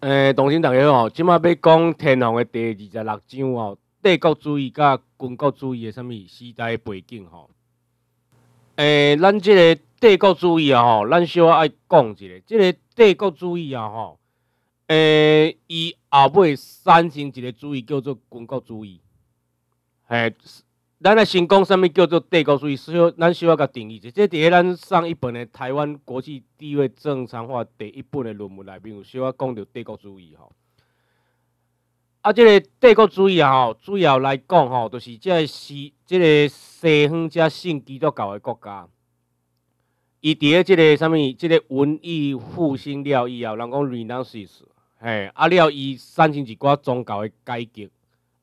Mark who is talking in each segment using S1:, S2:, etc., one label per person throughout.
S1: 诶，同新同学吼，即马要讲《天皇》的第二十六章吼，帝国主义甲军国主义的啥物时代背景吼。诶，咱即个帝国主义啊吼，咱稍爱讲一下，即个帝国主义啊吼，诶，伊后尾产生一个主义叫做军国主义，吓。咱来先讲，啥物叫做帝国主义？稍，咱稍要甲定义者。这即伫咧咱上一本的《台湾国际地位正常化》第一本的论文内面有稍要讲到帝国主义吼。啊，即个帝国主义吼，主要来讲吼，就是即个西，即个西方遮信基督教的国家。伊伫咧即个啥物？即个文艺复兴了以后，人讲 Renaissance，嘿，啊了伊产生一寡宗教的改革。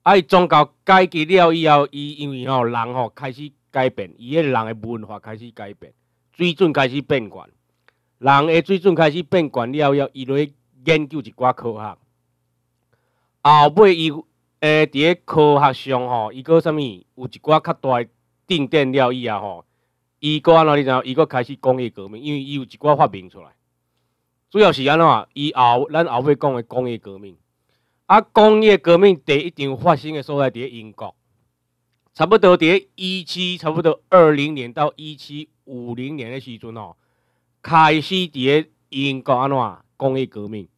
S1: 啊，伊宗教改革了以后，伊因为吼人吼开始改变，伊迄人诶文化开始改变，水准开始变悬，人诶水准开始变悬了以后，伊来研究一寡科学，后尾伊诶伫咧科学上吼，伊个啥物有一寡较大诶定点了以后吼，伊个安怎你知影？伊个开始工业革命，因为伊有一寡发明出来，主要是安怎？伊后咱后尾讲诶工业革命。啊，工业革命第一场发生的所在伫咧英国，差不多伫一七差不多二零年到一七五零年的时阵哦，开始伫咧英国安怎工业革命？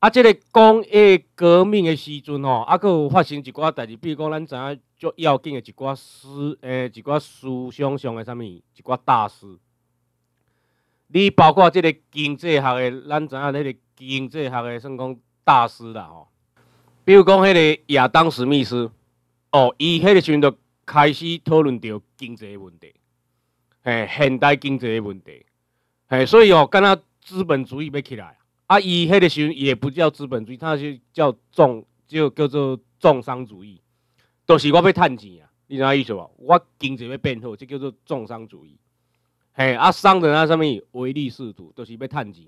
S1: 啊，这个工业革命的时阵哦，啊，佫有发生一寡代志，比如讲咱知影足要紧的一寡思诶，一寡思想上的啥物，一寡大事。你包括即个经济学的，咱知影迄个经济学的算讲大师啦吼。比如讲，迄个亚当·史密斯，哦，伊迄个时阵开始讨论着经济问题，嘿，现代经济问题，嘿，所以哦，敢若资本主义要起来，啊，伊迄个时阵也不叫资本主义，他是叫重，就叫做重商主义，都是我要趁钱啊，你知影意思无？我经济要变好，这叫做重商主义，嘿，啊，商人啊，什物唯利是图，都是要趁钱。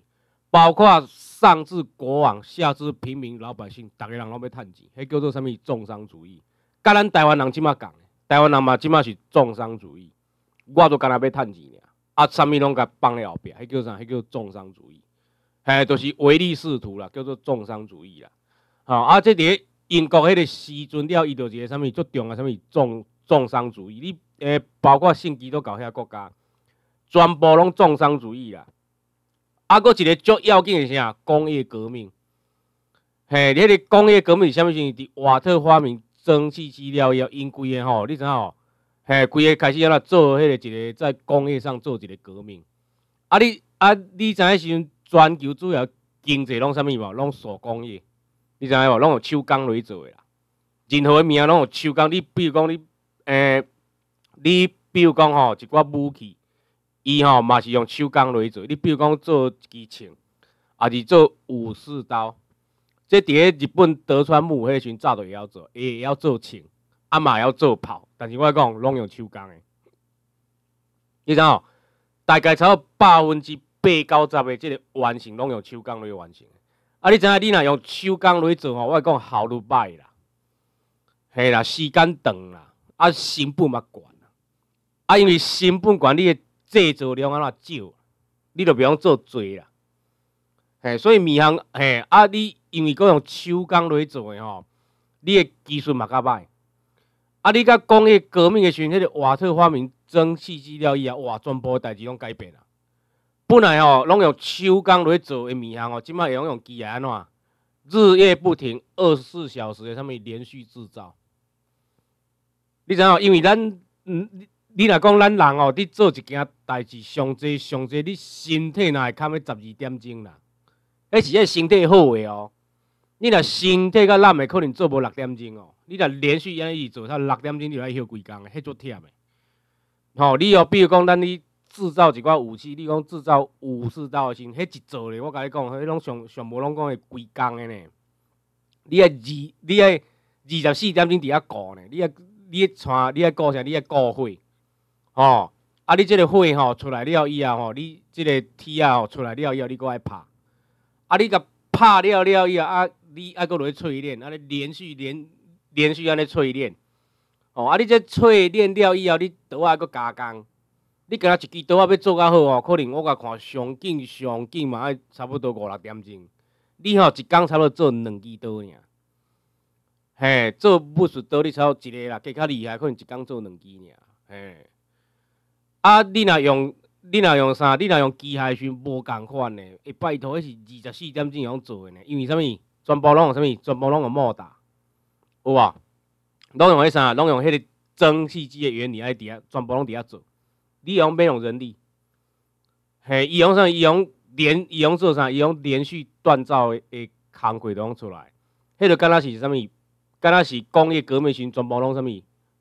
S1: 包括上至国王，下至平民老百姓，大家人拢要趁钱，迄叫做什物重商主义。甲咱台湾人即啊讲？台湾人嘛，即嘛是重商主义，我都干呐要趁钱呀，啊，啥物拢甲放咧后壁，迄叫啥？迄叫重商主义。嘿，就是唯利是图啦，叫做重商主义啦。吼啊，即个英国迄个时阵了，伊就是个啥物？注重啊，啥物？重重商主义。你诶，包括甚至都搞遐国家，全部拢重商主义啦。啊，搁一个足要紧个啥？工业革命，嘿，你迄个工业革命是啥物事？伫瓦特发明蒸汽机了以后，因规个吼，你知影吼？嘿，规个开始啊啦，做迄个一个在工业上做一个革命。啊，你啊，你知影时阵全球主要经济拢啥物无？拢手工业，你知影无？拢手工来做诶啦。任何个物啊，拢手工。你比如讲你，诶，你比如讲吼，一寡武器。伊吼嘛是用手工来做，你比如讲做机枪，啊是做武士刀，即伫咧日本德川幕黑阵早都会晓做，会晓做枪，啊嘛会晓做炮，但是我讲拢用手工的。你知无？大概差百分之八九十的即个完成拢用手工来完成。啊，你知影你若用手工来做吼，我讲效率歹啦，嘿啦，时间长啦，啊，成本也悬啦，啊，因为成本悬，你诶。制造量安怎少，你就袂用做多啦，嘿，所以面行嘿，啊你因为讲用手工来做吼，你诶技术嘛较歹，啊你讲工业革命诶时阵，迄个瓦特发明蒸汽机了以后，哇，全部代志拢改变啦。本来吼，拢用手工来做诶，面行哦，即摆用用机械安怎？日夜不停，二十四小时，他们连续制造。你知道，因为咱嗯。你若讲咱人哦，伫做一件代志，上侪上侪，你身体若会堪欲十二点钟啦。迄是迄身体好的哦。你若身体较烂的，可能做无六点钟哦。你若连续安尼做，煞六点钟就来休几工迄足忝的吼，你哦，比如讲咱你制造一寡武器，你讲制造五十刀先，迄一做咧，我甲你讲，迄拢上上无拢讲会几工的呢？你个二你个二十四点钟伫遐顾呢？你个你个创，你个顾啥？你个顾肺？哦，啊！你即个血吼出来了以后吼，你即个铁啊吼出来了以后，你搁爱拍。啊，你甲拍了了以后，啊，你啊搁落去伊炼，安尼连续连连续安尼锤炼。哦，啊！你这伊炼了以后，你刀啊搁加工。你敢若一支刀啊要做较好哦，可能我甲看上镜上镜嘛，差不多五六点钟。你吼一工差不多做两支刀尔。嘿，做武术刀你差多一个啦，加较厉害可能一工做两支尔。嘿。啊！你若用，你若用啥？你若用机械型，无共款的。一托，迄是二十四点钟做呢，因为啥物？全部拢用啥物？全部拢用模打，有无？拢用迄啥？拢用迄个蒸汽机的原理在底下，全部拢伫遐做。你用没用人力？嘿，伊用啥？伊用连，伊用做啥？伊用连续锻造的工轨拢出来。迄就敢若是啥物？敢若是工业革命型，全部拢啥物？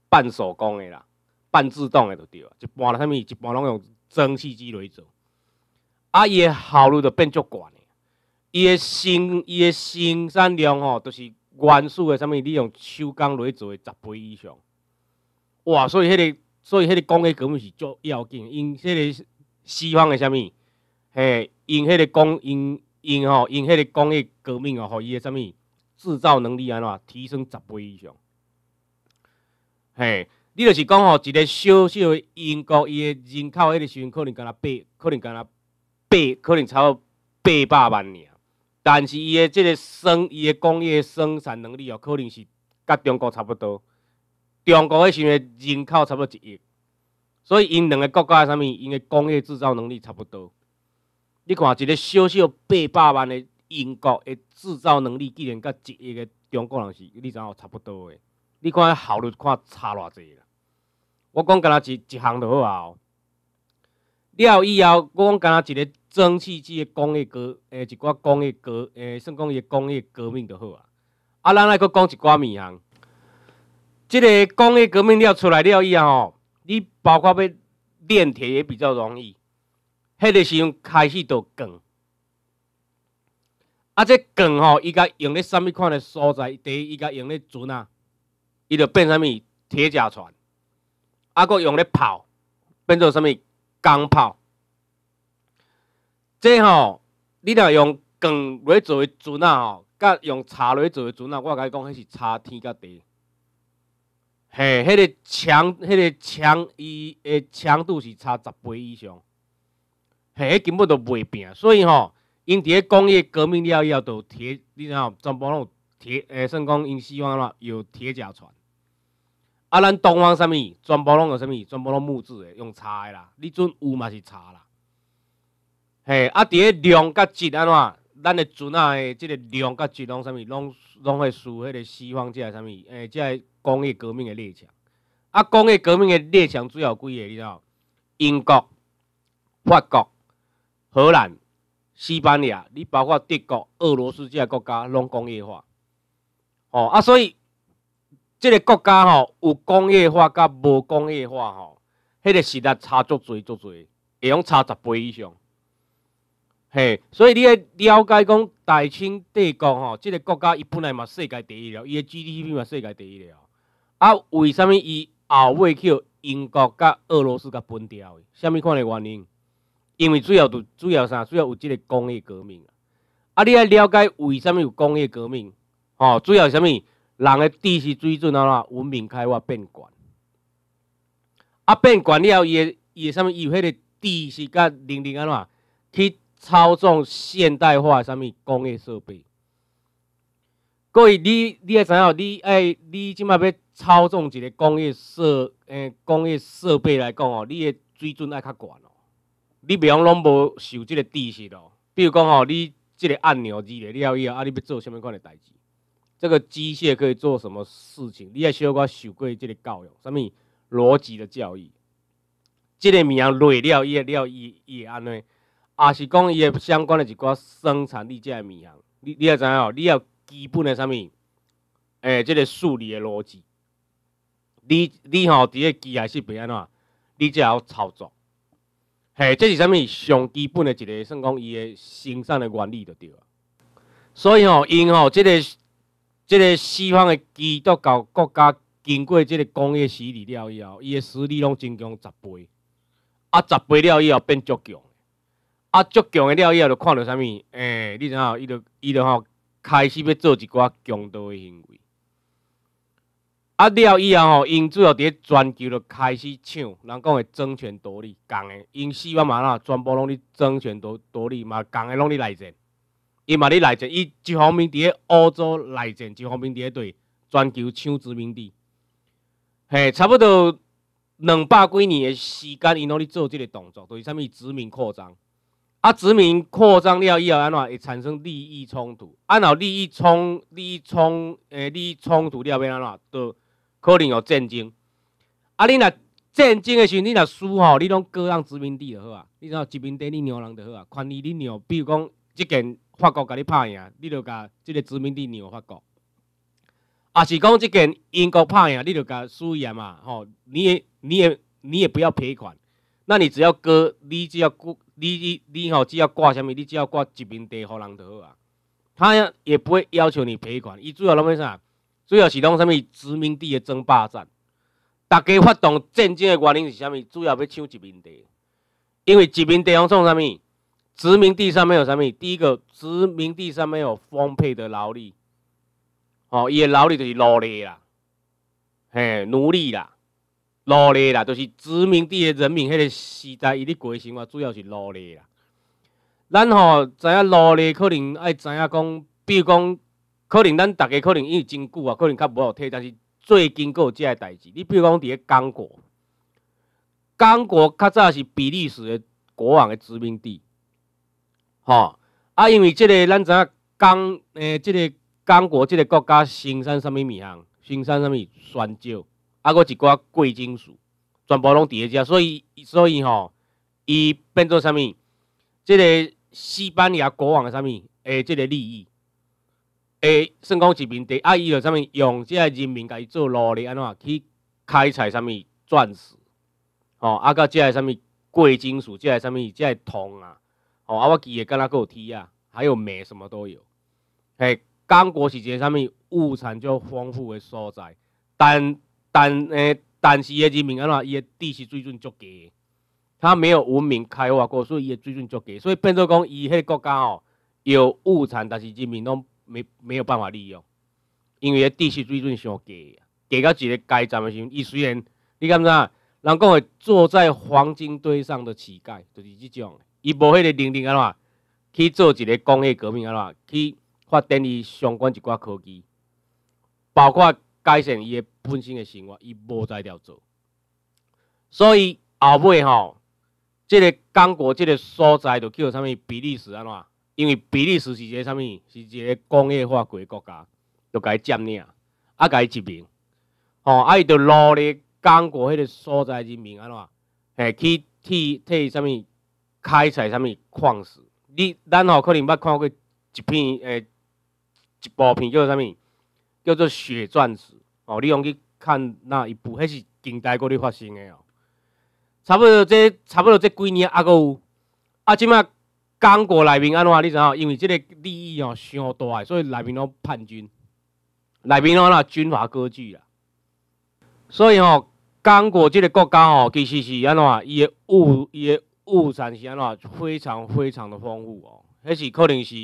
S1: 半手工的啦。半自动的就对了，一般啦，什么一般拢用蒸汽机来做，啊，伊的效率就变足高的，伊的生伊的生产量吼，就是原始的什么你用手工来做，十倍以上，哇，所以迄个所以迄个工业革命是足要紧，因迄个西方的什么，嘿，因迄个工因因吼因迄个工业革命哦，吼伊的什么制造能力安怎提升十倍以上，嘿。你就是讲吼，一个小小的英国，伊的人口迄个时阵可能干若八，可能干若八，可能差不八百万尔。但是伊的即个生，伊的工业生产能力哦，可能是甲中国差不多。中国迄时阵人口差不多一亿，所以因两个国家啥物，因的工业制造能力差不多。你看一个小小八百万的英国的制造能力，居然甲一亿诶中国人是，你知影差不多的？你看效率看差偌济啦！我讲干哪一一项就好啊！了以后我讲干哪一个蒸汽机个工业革，诶一寡工业革，诶算工业工业革命就好啊！啊，咱来搁讲一寡物项。即个工业革命了出来了以后吼，你包括要炼铁也比较容易。迄个时阵开始著钢，啊，这钢吼伊甲用咧啥物款的所在？第一伊甲用咧船啊。伊就变啥物铁甲船，啊，佫用咧炮变做啥物钢炮？这吼，你若用钢来做为船啊吼，甲用柴来做为船啊，我甲你讲，迄是差天甲地。嘿，迄个强，迄个强，伊诶强度是差十倍以上。嘿，迄根本都袂拼，所以吼，因伫咧工业革命了以后，到铁，你知影，全部拢铁诶，算讲因西方话有铁甲船。啊，咱东方什物全部拢有什物，全部拢木质的，用柴的啦。你阵有嘛是柴啦，嘿。啊，伫个量甲质安怎？咱的船啊的即个量甲质，拢什物，拢拢会输迄个西方即个什物，诶，即个工业革命的列强。啊，工业革命的列强主要有几个，你知道？英国、法国、荷兰、西班牙，你包括德国、俄罗斯即个国家，拢工业化。哦啊，所以。这个国家吼有工业化甲无工业化吼，迄个实力差足多足多，会用差十倍以上。嘿，所以你要了解讲大清帝国吼，这个国家伊本来嘛世界第一了，伊的 GDP 嘛世界第一了。啊，为什物伊后尾去英国甲俄罗斯甲分掉？啥物款的原因？因为主要就主要啥？主要有这个工业革命。啊，你要了解为什物有工业革命？吼，主要什物？人的智识水准啊怎文明开化变悬，啊变悬了以后，伊也啥物有迄个智识甲能力啊怎去操纵现代化啥物工业设备。各位，你你也知影，你爱你即摆要操纵一个工业设诶工业设备来讲哦，你的水准爱较悬哦。你袂用拢无受即个智识哦，比如讲哦，你即个按钮按了了以后，啊，你要做啥物款的代志？这个机械可以做什么事情？你也学过受过即个教育，什么逻辑的教育？即个物项了，伊业料、伊会安尼，也是讲伊个相关的一寡生产力这个物件。你你也知影哦，你要基本的什么？诶，即个数理的逻辑，你你吼，伫个机械设备安怎？你只晓操作。嘿，这是啥物？上基本的一个，算讲伊个生产的原理就对了。所以吼，因吼，即个。这个西方的基督教国家经过这个工业洗礼了以后，伊的实力拢增强十倍，啊，十倍了以后变足强，啊，足强了以后就看到啥物，哎，你知影，伊就伊就吼开始要做一寡强盗的行为，啊，了以后吼，因主要咧全球就开始抢，人讲的争权夺利，共的，因西方嘛啦，全部拢伫争权夺夺利嘛，共的拢伫内战。伊嘛咧内战，伊一方面伫咧欧洲内战，一方面伫咧对全球抢殖民地，嘿，差不多两百几年的时间，伊拢咧做即个动作，是啥物殖民扩张。啊，殖民扩张了以后，安怎会产生利益冲突？啊，然后利益冲利益冲诶利益冲突了后安怎，都可能有战争。啊，你若战争的时阵，你若输吼，你拢割让殖民地就好啊。你若殖民地你让人就好啊，权利你让，比如讲。即件法国甲你拍赢，你就甲即个殖民地让法国；，也是讲即件英国拍赢，你就甲输赢嘛，吼，你也你也你也不要赔款，那你只要割，你只要割，你你你吼只要挂啥物，你只要挂殖民地互人就好啊，他也不会要求你赔款，伊主要拢要啥？主要是拢啥物殖民地的争霸战，大家发动战争的原因是啥物？主要要抢殖民地，因为殖民地拢创啥物？殖民地上面有啥物？第一个殖民地上面有丰沛的劳力，哦，伊的劳力就是奴隶啦，嘿，奴隶啦，奴隶啦，就是殖民地的人民，迄个时代伊咧过生活，主要是奴隶啦。咱吼知影奴隶，可能爱知影讲，比如讲，可能咱逐家可能因为真久啊，可能较无好体，但是最近即个代志，你比如讲伫咧刚果，刚果较早是比利时的国王的殖民地。吼，啊，因为即个咱知影刚诶，即个刚国即个国家生产啥物物项？生产啥物钻石，啊，搁一寡贵金属，全部拢伫咧遮，所以，所以吼，伊变做啥物？即个西班牙国王诶，啥物？诶，即个利益，诶，算讲是民地，啊，伊就啥物？用即个人民伊做奴隶，安怎去开采啥物钻石？吼，啊，甲即个啥物？贵金属，即个啥物？即个铜啊。啊！我记个跟呐够梯啊，还有煤什么都有。嘿，刚果是一个啥物物产较丰富的所在，但但诶，但是诶，人民安怎伊诶地势水准较低，他没有文明开化过，所以伊诶水准较低。所以变做讲伊迄国家哦，有物产，但是人民拢没没有办法利用，因为地势水准上低，低到一个阶站诶时阵，伊虽然你敢人讲诶坐在黄金堆上的乞丐，就是即种。伊无迄个能力，安怎去做一个工业革命？安怎去发展伊相关一寡科技，包括改善伊个本身个生活？伊无在条做，所以后尾吼，即个刚果即个所在就叫有啥物？比利时安怎？因为比利时是一个啥物？是一个工业化过国家，就甲伊占领，啊，甲伊殖民，吼，啊，伊就努力刚果迄个所在人民安怎？嘿，去替替啥物？开采啥物矿石，你咱吼可能捌看过一片诶一部片，叫做啥物？叫做《血钻石》哦，你用去看那一部，迄是近代国里发生的哦。差不多这差不多这几年啊有啊即马刚果内面安怎？你知影？因为即个利益哦伤大，所以内面拢叛军，内面拢那军阀割据啦。所以吼，刚果即个国家吼，其实是安怎啊？伊诶物伊诶。物产是安怎？非常非常的丰富哦，迄是可能是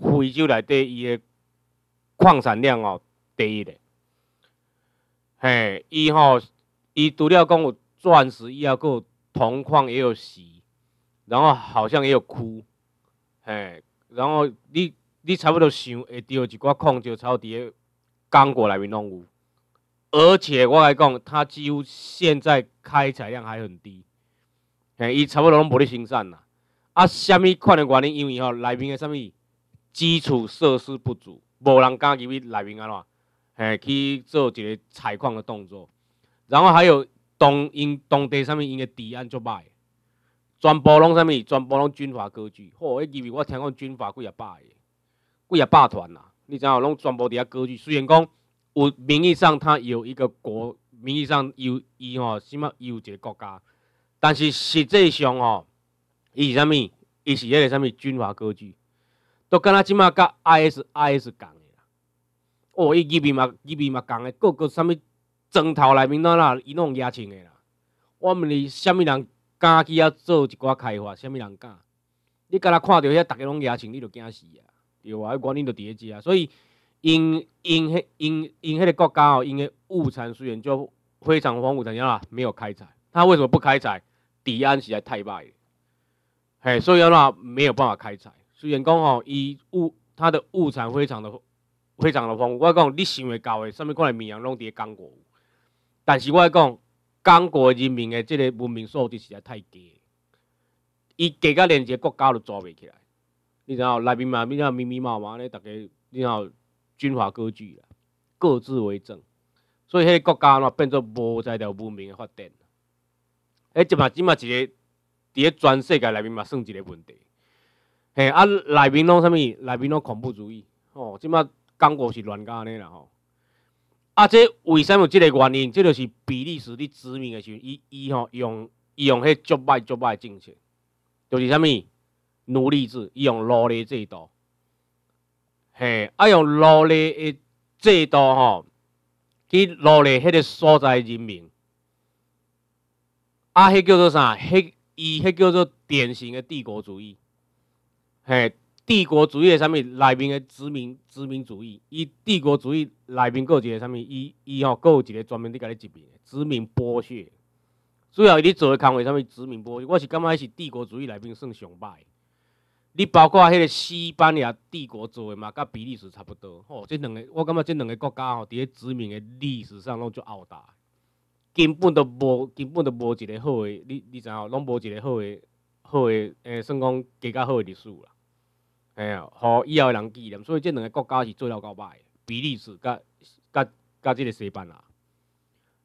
S1: 非洲内底伊个矿产量哦第一的。嘿，伊吼伊除了讲有钻石，伊还有铜矿也有锡，然后好像也有钴。嘿，然后你你差不多想会到一寡矿就超伫个刚果内面拢有，而且我来讲它几乎现在开采量还很低。嘿，伊差不多拢无咧生产啦。啊，什么款的原因？因为吼，内面的什么基础设施不足，无人敢入去内面安怎？嘿，去做一个采矿的动作。然后还有当因当地上面因的治安做歹，全部拢什么？全部拢军阀割据。吼，迄个我我听讲军阀几啊百个，几啊百团啦。你知无？拢全部伫遐割据。虽然讲有名义上，他有一个国，名义上有伊吼，起码有一个国家。但是实际上哦，伊是啥物？伊是迄个啥物？军阀割据，都敢若即摆甲 I S I S 共的啦。哦，伊移面嘛，移面嘛共的各个啥物砖头内面哪哪伊拢野青个啦。我问你，啥物人敢去啊做一寡开发？啥物人敢？你敢若看到遐逐个拢野青，你就惊死啊？对哇，原因著伫咧遮。所以因因迄因因迄个国家哦，因诶物产虽然就非常丰富，怎样啦？没有开采，他为什么不开采？治安实在太了，嘿，所以啊，没有办法开采，虽然讲吼，伊物它的物产非常的非常的丰。我讲你想会到的，什么款的绵人拢在刚果，但是我讲刚果人民的这个文明素质实在太低，伊低到连一个国家都抓袂起来。你知道内面嘛，知较密密麻麻咧，大家你知道军阀割据啦，各自为政，所以迄个国家喏，变做无在条文明的发展。诶，即嘛即嘛一个伫诶全世界内面嘛算一个问题，嘿啊，内面拢啥物？内面拢恐怖主义，吼！即嘛讲过是乱安尼啦吼。啊，这为什物？即个原因？即就是比利时咧殖民诶时，伊伊吼用伊用迄殖足殖诶政策，就是啥物奴隶制，伊用奴隶制度，嘿，啊用奴隶诶制度吼，去奴隶迄个所在人民。啊，迄叫做啥？迄伊迄叫做典型的帝国主义，嘿，帝国主义的啥物？内面的殖民殖民主义，伊帝国主义内面有一个啥物？伊伊吼，搁有一个专门伫甲你殖民，殖民剥削。主要你做的工为啥物？殖民剥削，我是感觉迄是帝国主义内面算上歹。你包括迄个西班牙帝国做义嘛，甲比利时差不多，吼，即两个我感觉即两个国家吼，伫咧殖民的历史上拢就澳大。根本都无，根本都无一个好的，你你知无？拢无一个好的，好的，诶，算讲加较好诶。历史啦。吓，互以后人纪念，所以即两个国家是做了够歹，比利时甲甲甲即个西班牙，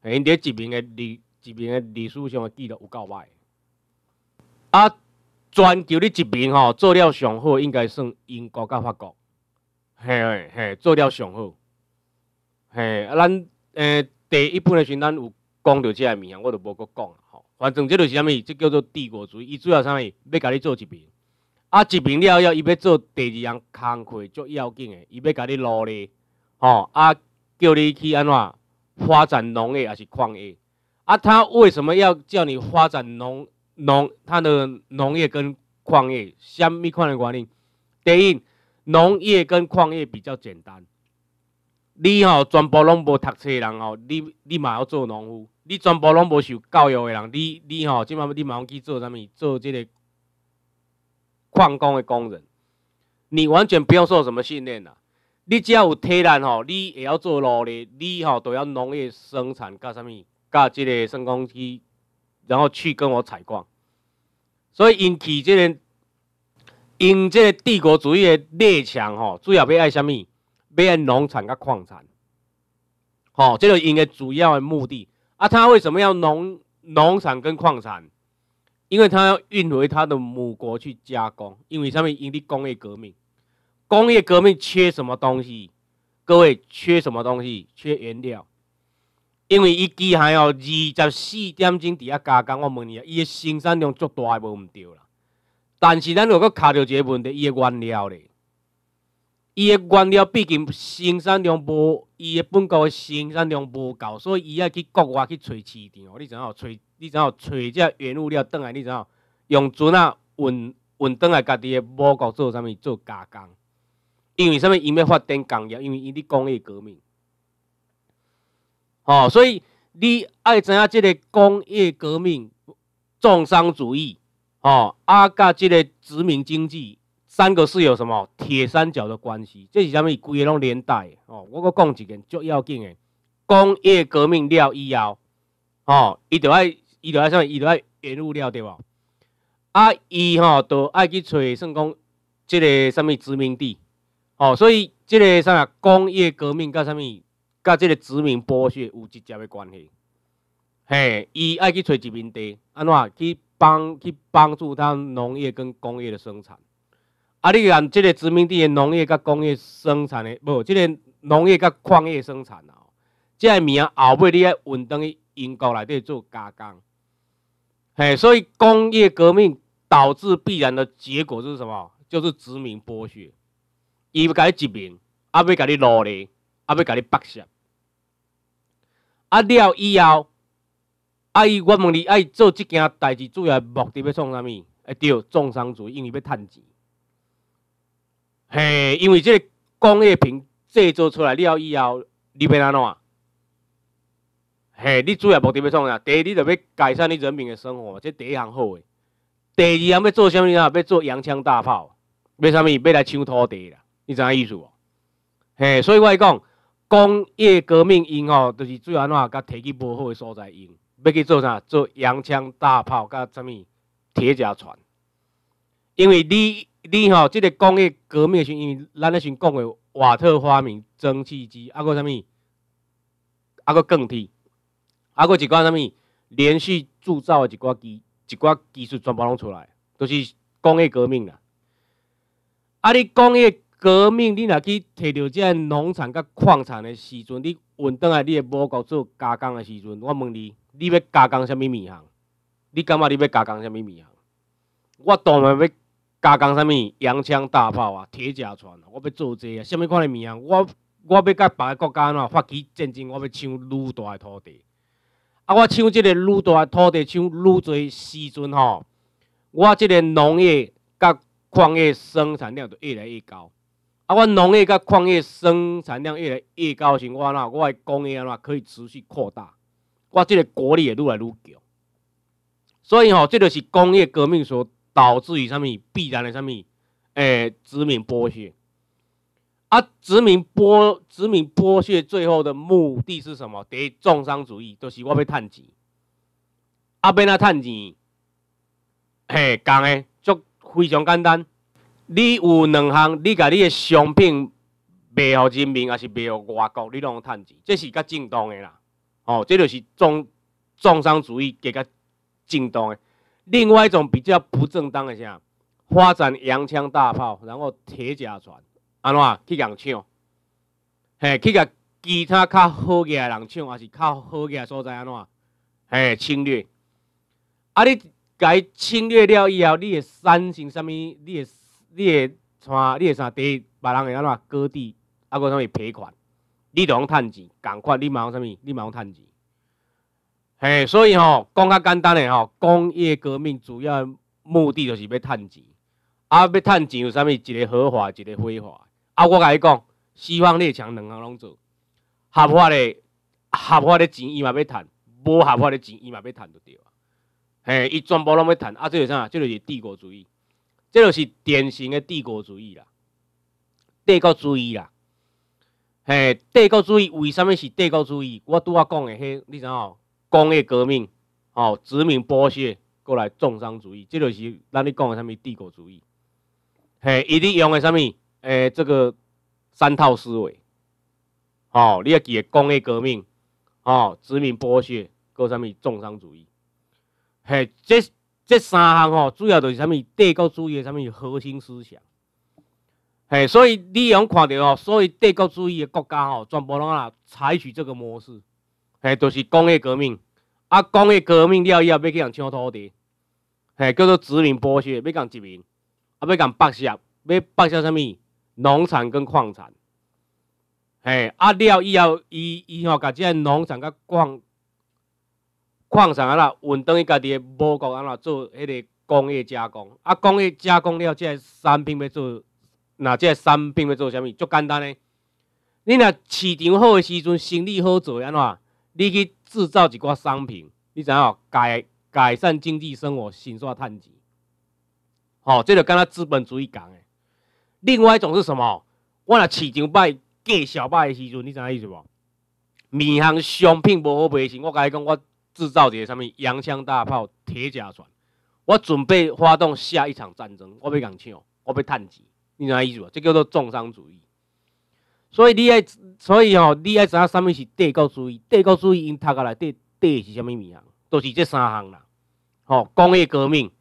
S1: 吓，因伫一面诶历一面诶历史上个记录有够歹。啊，全球伫一面吼，做了上好，应该算英国甲法国，吓吓，做了上好。吓，啊，咱诶，第一本诶时阵，咱有。讲到个物件，我就无搁讲吼。反正即就是啥物，即叫做帝国主义。伊主要啥物？要甲你做一遍。啊，一遍了要伊要做第二样工课，足要紧诶，伊要甲你努力吼。啊，叫你去安怎发展农业还是矿业？啊，他为什么要叫你发展农农？他的农业跟矿业，啥物款诶原理？第一，农业跟矿业比较简单。你吼，全部拢无读册人吼，你你嘛要做农夫。你全部拢无受教育的人，你你吼，即码你蛮去做啥物？做即个矿工的工人，你完全不用受什么训练啦。你只要有体力吼，你会晓做努力，你吼都要农业生产甲啥物？甲即个升工机，然后去跟我采矿。所以，因起即个，因即个帝国主义的列强吼，主要要爱啥物？要爱农产甲矿产，吼，即个因的主要的目的。啊，他为什么要农农产跟矿产？因为他要运回他的母国去加工。因为上面因为工业革命，工业革命缺什么东西？各位缺什么东西？缺原料。因为一机还要二十四点钟底下加工。我问你，伊的生产量足大无毋对啦？但是咱如果卡著一个问题，伊的原料咧。伊个原料毕竟生产量无，伊个本国生产量无够，所以伊要去国外去找市场。你怎样找？你怎样找只原物料倒来？你怎样用船啊运运倒来家己个母国做啥物做加工？因为啥物？因要发展工业，因为伊伫工业革命。哦，所以你爱知影即个工业革命重商主义，哦，啊，甲即个殖民经济。三个是有什么铁三角的关系？这是啥物？规个拢连带哦。我阁讲一件足要紧的，工业革命了以后，吼，伊就爱伊就爱啥物？伊就爱原料料对无？啊，伊吼就爱去找算讲，即个啥物殖民地？哦，所以即个啥工业革命，甲啥物？甲即个殖民剥削有直接的关系。嘿，伊爱去找殖民地，安怎去帮去帮助他农业跟工业的生产？啊！你按即个殖民地的农业佮工业生产的无，即个农业佮矿业生产啊，即个物啊，后尾你爱运登去英国内底做加工，嘿，所以工业革命导致必然的结果就是什么？就是殖民剥削。伊要甲你殖民，啊要甲你奴力，啊要甲你剥削。啊了以后，啊伊我问你，啊伊做即件代志主要目的要创啥物？哎对，重商主，义，因为要趁钱。嘿，因为这工业品制造出来，了要以后你要安怎？啊？嘿，你主要目的要创啥？第一，你就要改善你人民的生活，这第一项好诶。第二项要做啥物啊？要做洋枪大炮，要啥物？要来抢土地啦？你知影意思无？嘿，所以我讲工业革命用吼，就是主要安怎？甲体去无好诶所在用，要去做啥？做洋枪大炮，甲啥物铁甲船？因为你。你吼，即个工业革命时阵，咱咧时阵讲的瓦特发明蒸汽机，啊，搁啥物？啊，搁钢铁，啊，搁一寡啥物？连续铸造一寡技一寡技术，全部拢出来，就是工业革命啦。啊，你工业革命，你若去摕着即个农产甲矿产的时阵，你运倒来你的母国做加工的时阵，我问你，你要加工啥物物行？你感觉你要加工啥物物行？我当然要。加工啥物？洋枪大炮啊、铁甲船啊？我要做这啊！啥物款的物件？我我要甲别个国家吼发起战争，我要抢愈大的土地。啊，我抢即个愈大的土地，抢愈侪时阵吼，我即个农业甲矿业生产量就越来越高。啊，我农业甲矿业生产量越来越高，时，我若我诶工业若可以持续扩大，我即个国力也愈来愈强。所以吼，这就是工业革命所。导致于什么？必然的什么？诶，殖民剥削。啊，殖民剥殖民剥削最后的目的是什么？第重商主义，就是我要趁钱。啊，要哪趁钱，嘿，讲诶，就非常简单。你有两项，你甲你的商品卖予人民，也是卖予外国，你拢趁钱。这是较正当的啦。哦，这就是重重商主义加较正当的。另外一种比较不正当的啥，发展洋枪大炮，然后铁甲船，安怎去人抢？嘿，去甲其他较好个人抢，还是较好个所在安怎？嘿，侵略。啊，你伊侵略了以后，你的山成啥物？你的、你的山、你的山地，别人会安怎割地，啊，搁啥物赔款？你就通趁钱，共款，你毛啥物？你毛趁钱？嘿，所以吼，讲较简单诶，吼，工业革命主要目的就是要趁钱，啊，要趁钱有啥物？一个合法，一个非法。啊，我甲你讲，西方列强两项拢做合法诶合法诶钱伊嘛要趁，无合法诶钱伊嘛要趁赚，对啊。嘿，伊全部拢要趁，啊，即个啥？即个是帝国主义，即个是典型的帝国主义啦，帝国主义啦，嘿，帝国主义为啥物是帝国主义？我拄仔讲诶迄，你知吼。工业革命、吼殖民剥削、过来重商主义，这就是咱咧讲的啥物帝国主义，嘿，一定用的啥物诶这个三套思维，吼，你要记工业革命、吼殖民剥削、过啥物重商主义，嘿，这这三项吼主要就是啥物帝国主义的啥物核心思想，嘿，所以你用看到吼，所以帝国主义的国家吼全部拢啊采取这个模式。嘿，就是工业革命，啊，工业革命了以后，要去人抢土地，嘿，叫做殖民剥削，要共殖民，啊，要共剥削，要剥削什物农产跟矿产，嘿，啊了以后，伊伊吼，共即个农产甲矿矿产啊啦，运转去家己的母国啊啦，做迄个工业加工，啊，工业加工了，即个产品要做，若即个产品要做啥物？足简单嘞，你若市场好诶时阵，生意好做，安怎？你去制造一寡商品，你知影改改善经济生活，新刷趁钱？哦，这著敢若资本主义讲的。另外一种是什么？我若市场歹，价小歹的时阵，你知影意思无？面向商品无好卖时，我甲你讲我制造一个啥物洋枪大炮、铁甲船，我准备发动下一场战争，我要共抢，我要趁钱，你知影意思无？这叫做重商主义。所以你爱，所以吼，你爱知影啥物是帝国主义？帝国主义因读下来，帝帝是啥物物啊？都是这三项啦。吼，工业革命，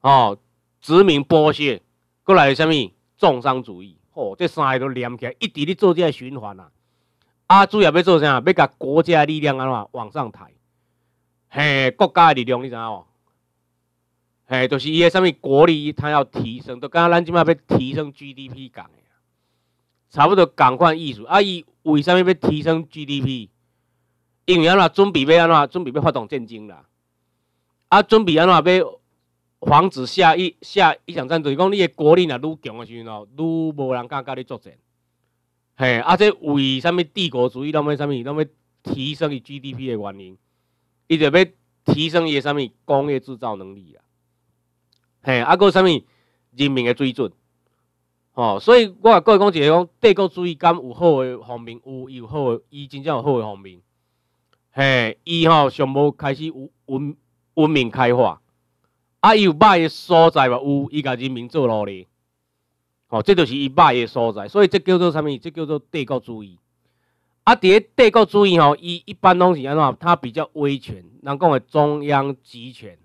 S1: 吼，殖民剥削，过来啥物？重商主义，吼，这三个都连起来，一直咧做这个循环啊。啊，主要要做啥？要甲国家力量啊怎往上抬。嘿，国家力量你知影无？嘿，就是伊个啥物国力，它要提升，都若咱即麦要提升 GDP 讲的。差不多共款艺术，啊！伊为甚物要提升 GDP？因为安怎准备要安怎准备要发动战争啦，啊！准备安怎要防止下一下一场战争。讲你的国力若愈强的时候，愈无人敢甲你作战。嘿！啊，这为甚物帝国主义那么甚物那么提升伊 GDP 的原因？伊就要提升伊的甚物工业制造能力啊！嘿！啊，个甚物人民的水准？吼，所以我也搁来讲一个讲帝国主义敢有好诶方面，有伊有好诶，伊真正有好诶方面。嘿，伊吼上无开始有文文明开化，啊，伊有歹诶所在嘛有，伊甲人民做奴隶。吼，这著是伊歹诶所在，所以这叫做啥物？这叫做帝国主义。啊，伫咧帝国主义吼，伊一般拢是安怎他比较威权，人讲诶中央集权。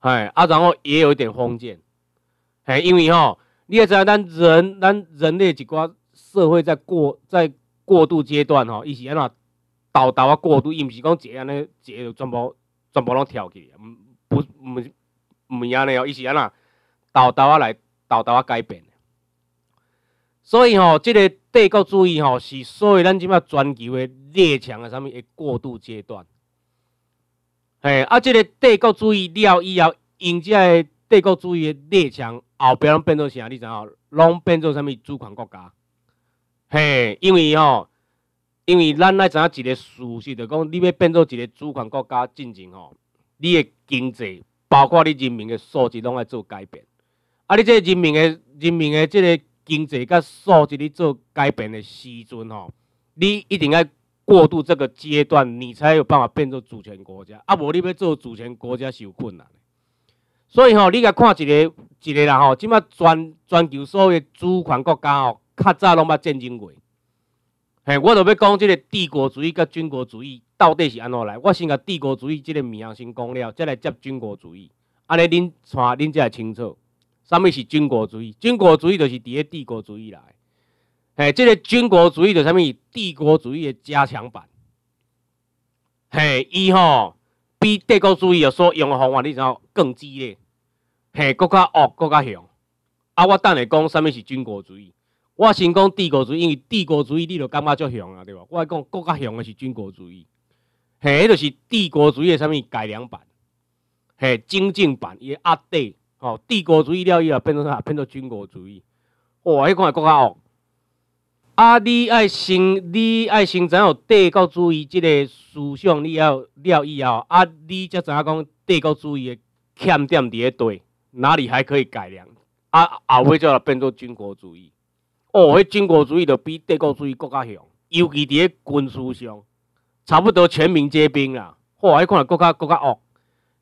S1: 嘿，啊，然后也有一点封建。嘿，因为吼。你也知影，咱人咱人类一寡社会在过在过渡阶段吼，伊是安怎斗斗啊过渡，伊毋是讲一个安尼，一个全部全部拢跳起，毋不毋是安尼哦，伊是安怎斗斗啊来斗斗啊改变。所以吼，即个帝国主义吼，是所以咱即摆全球诶列强啊啥物的过渡阶段。嘿，啊，即个帝国主义了以后用即个帝国主义的列强后边拢变做啥？你知影？拢变做啥物主权国家？嘿，因为吼，因为咱爱知影一个事实，就讲你要变做一个主权国家，进前吼，你的经济包括你人民的素质拢爱做改变。啊，你即个人民的人民的即个经济甲素质你做改变的时阵吼，你一定要过渡这个阶段，你才有办法变做主权国家。啊，无你要做主权国家，是有困难。所以吼，你甲看一个一个啦吼，即马全全球所有主权国家吼，较早拢捌战争过。嘿，我都要讲即个帝国主义甲军国主义到底是安怎来？我先甲帝国主义即个名先讲了，才来接军国主义。安尼恁看，恁才会清楚，啥物是军国主义？军国主义著是伫咧帝国主义来。嘿，即个军国主义著啥物？帝国主义的加强版。嘿，伊吼。比帝国主义所用的方法，你知影更激烈，嘿，更较恶，更较凶。啊，我等下讲什物是军国主义。我先讲帝国主义，因为帝国主义你都感觉足凶啊，对吧？我讲更较凶的是军国主义，嘿，就是帝国主义的什物改良版，嘿，精进版，伊压底，吼，帝国主义了以后变成啥？变成军国主义。哇，迄个更较恶。啊！你爱先，你爱知影有帝国主义即个思想，你要了以后，啊，你才知影讲帝国主义的欠点伫诶，对，哪里还可以改良？啊，后尾就变做军国主义。哦，迄军国主义就比帝国主义更加强，尤其伫诶军事上，差不多全民皆兵啦。哇，迄款更加更加恶。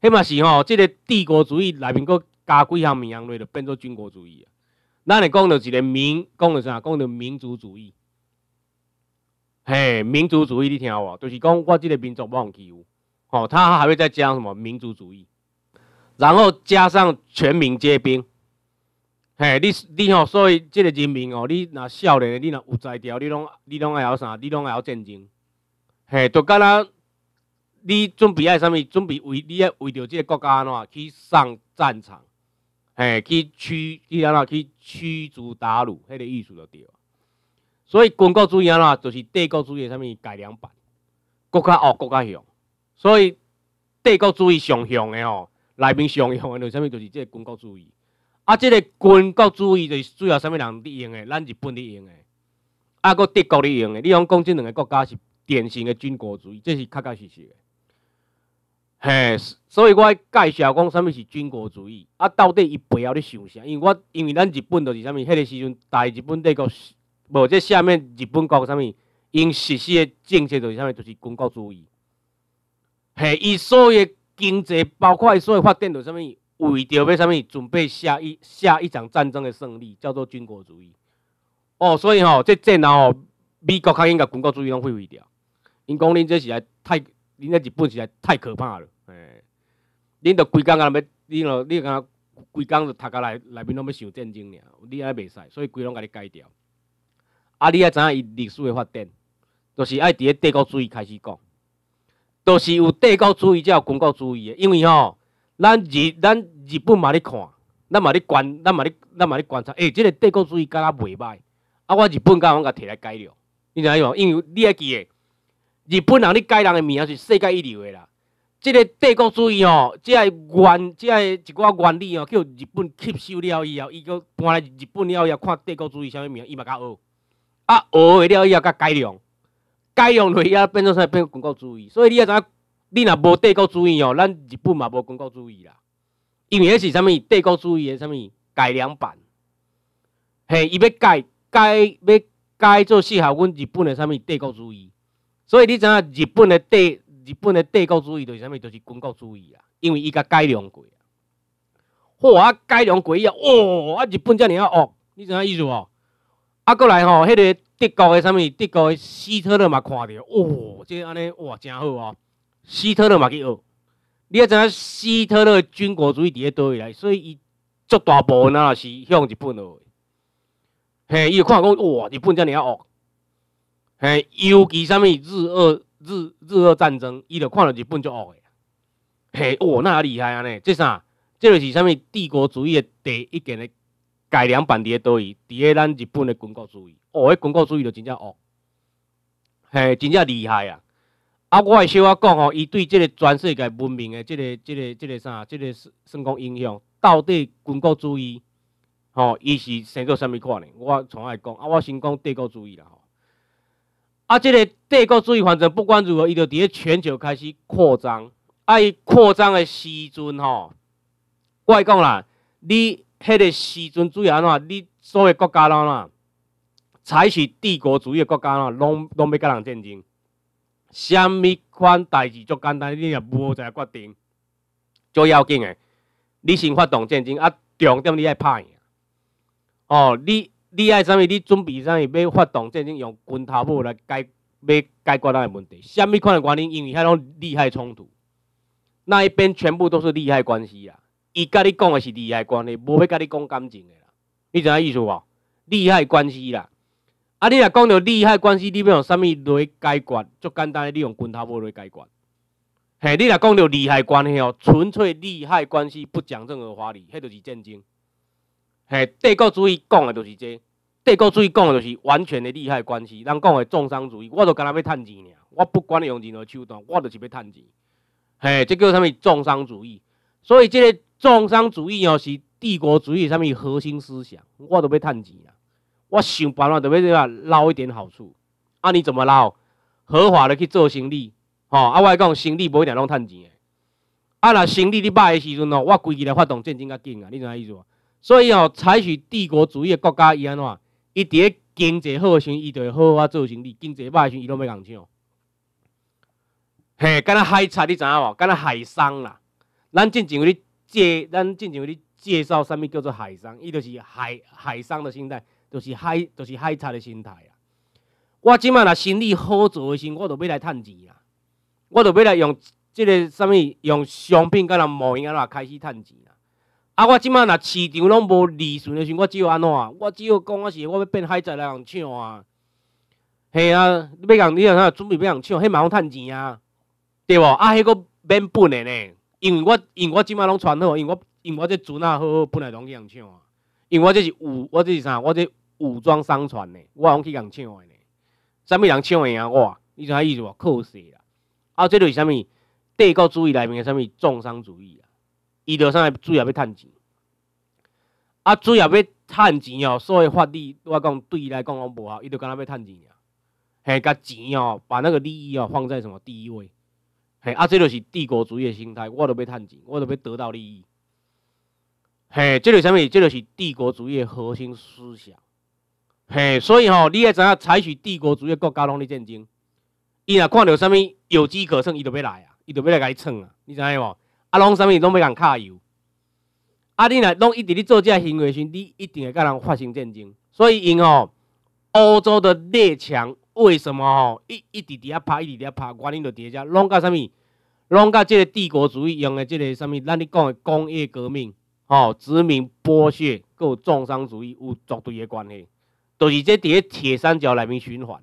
S1: 迄嘛是吼，即个帝国主义内面佫加几项物项类，就变做军国主义啊。咱你讲到一个民，讲到啥？讲到民族主义，嘿，民族主义，你听我，就是讲我这个民族不能欺负。哦，他还会再加上什么民族主义，然后加上全民皆兵，嘿，你你哦，所以这个人民哦，你若少年，你若有才调，你拢你拢会晓啥？你拢会晓战争，嘿，就敢若你准备爱啥物？准备为你要为着这个国家安怎去上战场。哎，去驱，去安怎去驱逐鞑虏，迄个意思就对。所以军国主义怎，就是帝国主义，啥物改良版，国家恶，国家凶。所以帝国主义上凶的哦，内面上凶的，为啥物？就是这军国主义。啊，这个军国主义就是主要啥物人伫用的？咱日本伫用的，啊，搁德国伫用的。你讲讲，这两个国家是典型的军国主义，这是确确实实的。嘿，所以我介绍讲，什物是军国主义？啊，到底伊背后咧想啥？因为我因为咱日本就是啥物，迄个时阵大日本帝国，无，即下面日本国啥物，因实施的政策就是啥物，就是军国主义。嘿，伊所有经济包括伊所有发展就是啥物，为着要啥物，准备下一下一场战争的胜利，叫做军国主义。哦，所以吼，即阵吼，美国较应该军国主义拢废废掉。因讲恁这时来太，恁这日本实来太可怕了。哎，恁着规工个要恁咯，恁个规工着读个内内面拢要想战争尔，你爱袂使，所以规拢甲你改掉。啊，你爱知影伊历史的发展，着是爱伫咧帝国主义开始讲，着是有帝国主义才有军国主义诶，因为吼，咱日咱日本嘛咧看，咱嘛咧观，咱嘛咧咱嘛咧观察，诶，即个帝国主义敢若袂歹，啊，我日本敢有甲摕来改良，你知影无？因为你爱记诶，日本人咧改人诶名是世界一流诶啦。即个帝国主义哦，即个原，即个一寡原理哦，叫日本吸收了以后，伊佫搬来日本了以后，看帝国主义啥物名，伊嘛甲学，啊学会了以后，甲改良，改良落去，啊变成啥？变成共主义。所以你也知，影，你若无帝国主义哦，咱日本嘛无军国主义啦，因为那是啥物？帝国主义的啥物改良版？嘿，伊要改改，要改做适合阮日本的啥物帝国主义。所以你知影，日本的帝。日本的帝国主义就是啥物？就是军国主义啊！因为伊甲改良过啊，哇，改良过伊啊，哇，啊日本遮尔啊恶，你知影意思无？啊，过来吼，迄个德国的啥物？德国的希特勒嘛看着，哇，即安尼哇，真好啊！希特勒嘛去恶，你也知影希特勒军国主义伫咧倒位来，所以伊绝大部分也是向日本的。嘿，伊看讲哇，日本遮尔啊恶。嘿，尤其啥物日俄。日日俄战争，伊就看到日本就恶诶。嘿，哇，那厉害安尼，即啥，即就是啥物帝国主义的第一件改良版伫咧倒位，伫咧咱日本的军国主义，哦，迄军国主义就真正恶，嘿，真正厉害啊！啊，我会小可讲吼，伊对即个全世界文明的即个、即个、即个啥、即个算讲影响，到底军国主义，吼，伊是生个啥物款呢？我从爱讲，啊，我先讲帝国主义啦吼。啊，即个帝国主义，反正不管如何，伊就伫咧全球开始扩张。啊，伊扩张的时阵吼，我讲啦，你迄个时阵主要安怎？你所有国家怎采取帝国主义的国家呐，拢拢要甲人战争。啥物款代志足简单？你也无在决定。足要紧的，你先发动战争，啊，重点你爱拍赢。哦，你。你爱啥物？你准备啥物？要发动战争，用拳头毛来解要解决咱样问题？啥物款个观念？因为遐种利害冲突，那一边全部都是利害关系啊！伊甲你讲个是利害关系，无要甲你讲感情个啦。你知影意思无？利害关系啦！啊，你若讲到利害关系，你要用啥物来解决？足简单，你用拳头毛来解决。嘿，你若讲到利害关系哦，纯粹利害关系，不讲任何法理，迄就是战争。嘿，帝国主义讲的就是这。帝国主义讲的就是完全的利害关系，人讲的重商主义，我都干呐要趁钱呀！我不管用任何手段，我就是要趁钱。嘿，这叫什么重商主义？所以这个重商主义哦，是帝国主义什物核心思想？我都要趁钱啊！我想办法，都要是啊捞一点好处。啊，你怎么捞？合法的去做生意，吼！啊，我讲生意不一定拢趁钱的。啊，若生意你歹的时阵哦，我规日来发动战争较紧啊！你知影意思？无？所以哦，采取帝国主义的国家，伊安怎？伊伫咧经济好时，伊就会好好啊做生理；经济歹时，伊拢要共抢。嘿，敢若海产，你知影无？敢若海商啦，咱进前有哩介，咱进前有哩介绍，啥物叫做海商？伊就是海海商的心态，就是海就是海产的心态啊。我即满若生理好做诶时，我着要来趁钱啦；我着要来用即个啥物用商品，敢那贸易啊，开始趁钱。啊！我即满若市场拢无利润的时阵，我只有安怎？我只有讲我是我要变海贼来人抢啊！嘿啊！你要共你要准备要共抢？迄嘛好趁钱啊，对无？啊，迄个免本的呢，因为我因为我即满拢传好，因为我因为我这船啊好，好，本来拢去人抢啊。因为我这是武，我这是啥？我这武装商船呢？我拢去人抢的呢？啥物人抢的啊？我？你知影意思？无？西啦！啊，这就是啥物？帝国主义内面的啥物？重商主义啦！伊就啥主要要趁钱，啊，主要要趁钱哦。所以法律，我讲对伊来讲讲无效，伊就干那要趁钱呀，嘿，甲钱哦，把那个利益哦放在什么第一位，嘿，啊，这就是帝国主义的心态。我都要趁钱，我都要得到利益，嘿，这是啥物？这就是帝国主义的核心思想，嘿，所以哦，你也知影采取帝国主义国家拢咧战争，伊若看到啥物有机可乘，伊就要来啊，伊就要来甲你蹭啊，你知影无？啊，拢啥物拢要人揩油。啊，你若拢一直咧做这个行为时，你一定会甲人发生战争。所以，因吼欧洲的列强为什么吼一一直伫遐拍，一直伫遐拍，原因就伫遮，拢甲啥物，拢甲即个帝国主义用的即个啥物，咱你讲的工业革命，吼，殖民剥削，有重商主义有绝对的关系，就是伫咧铁三角内面循环。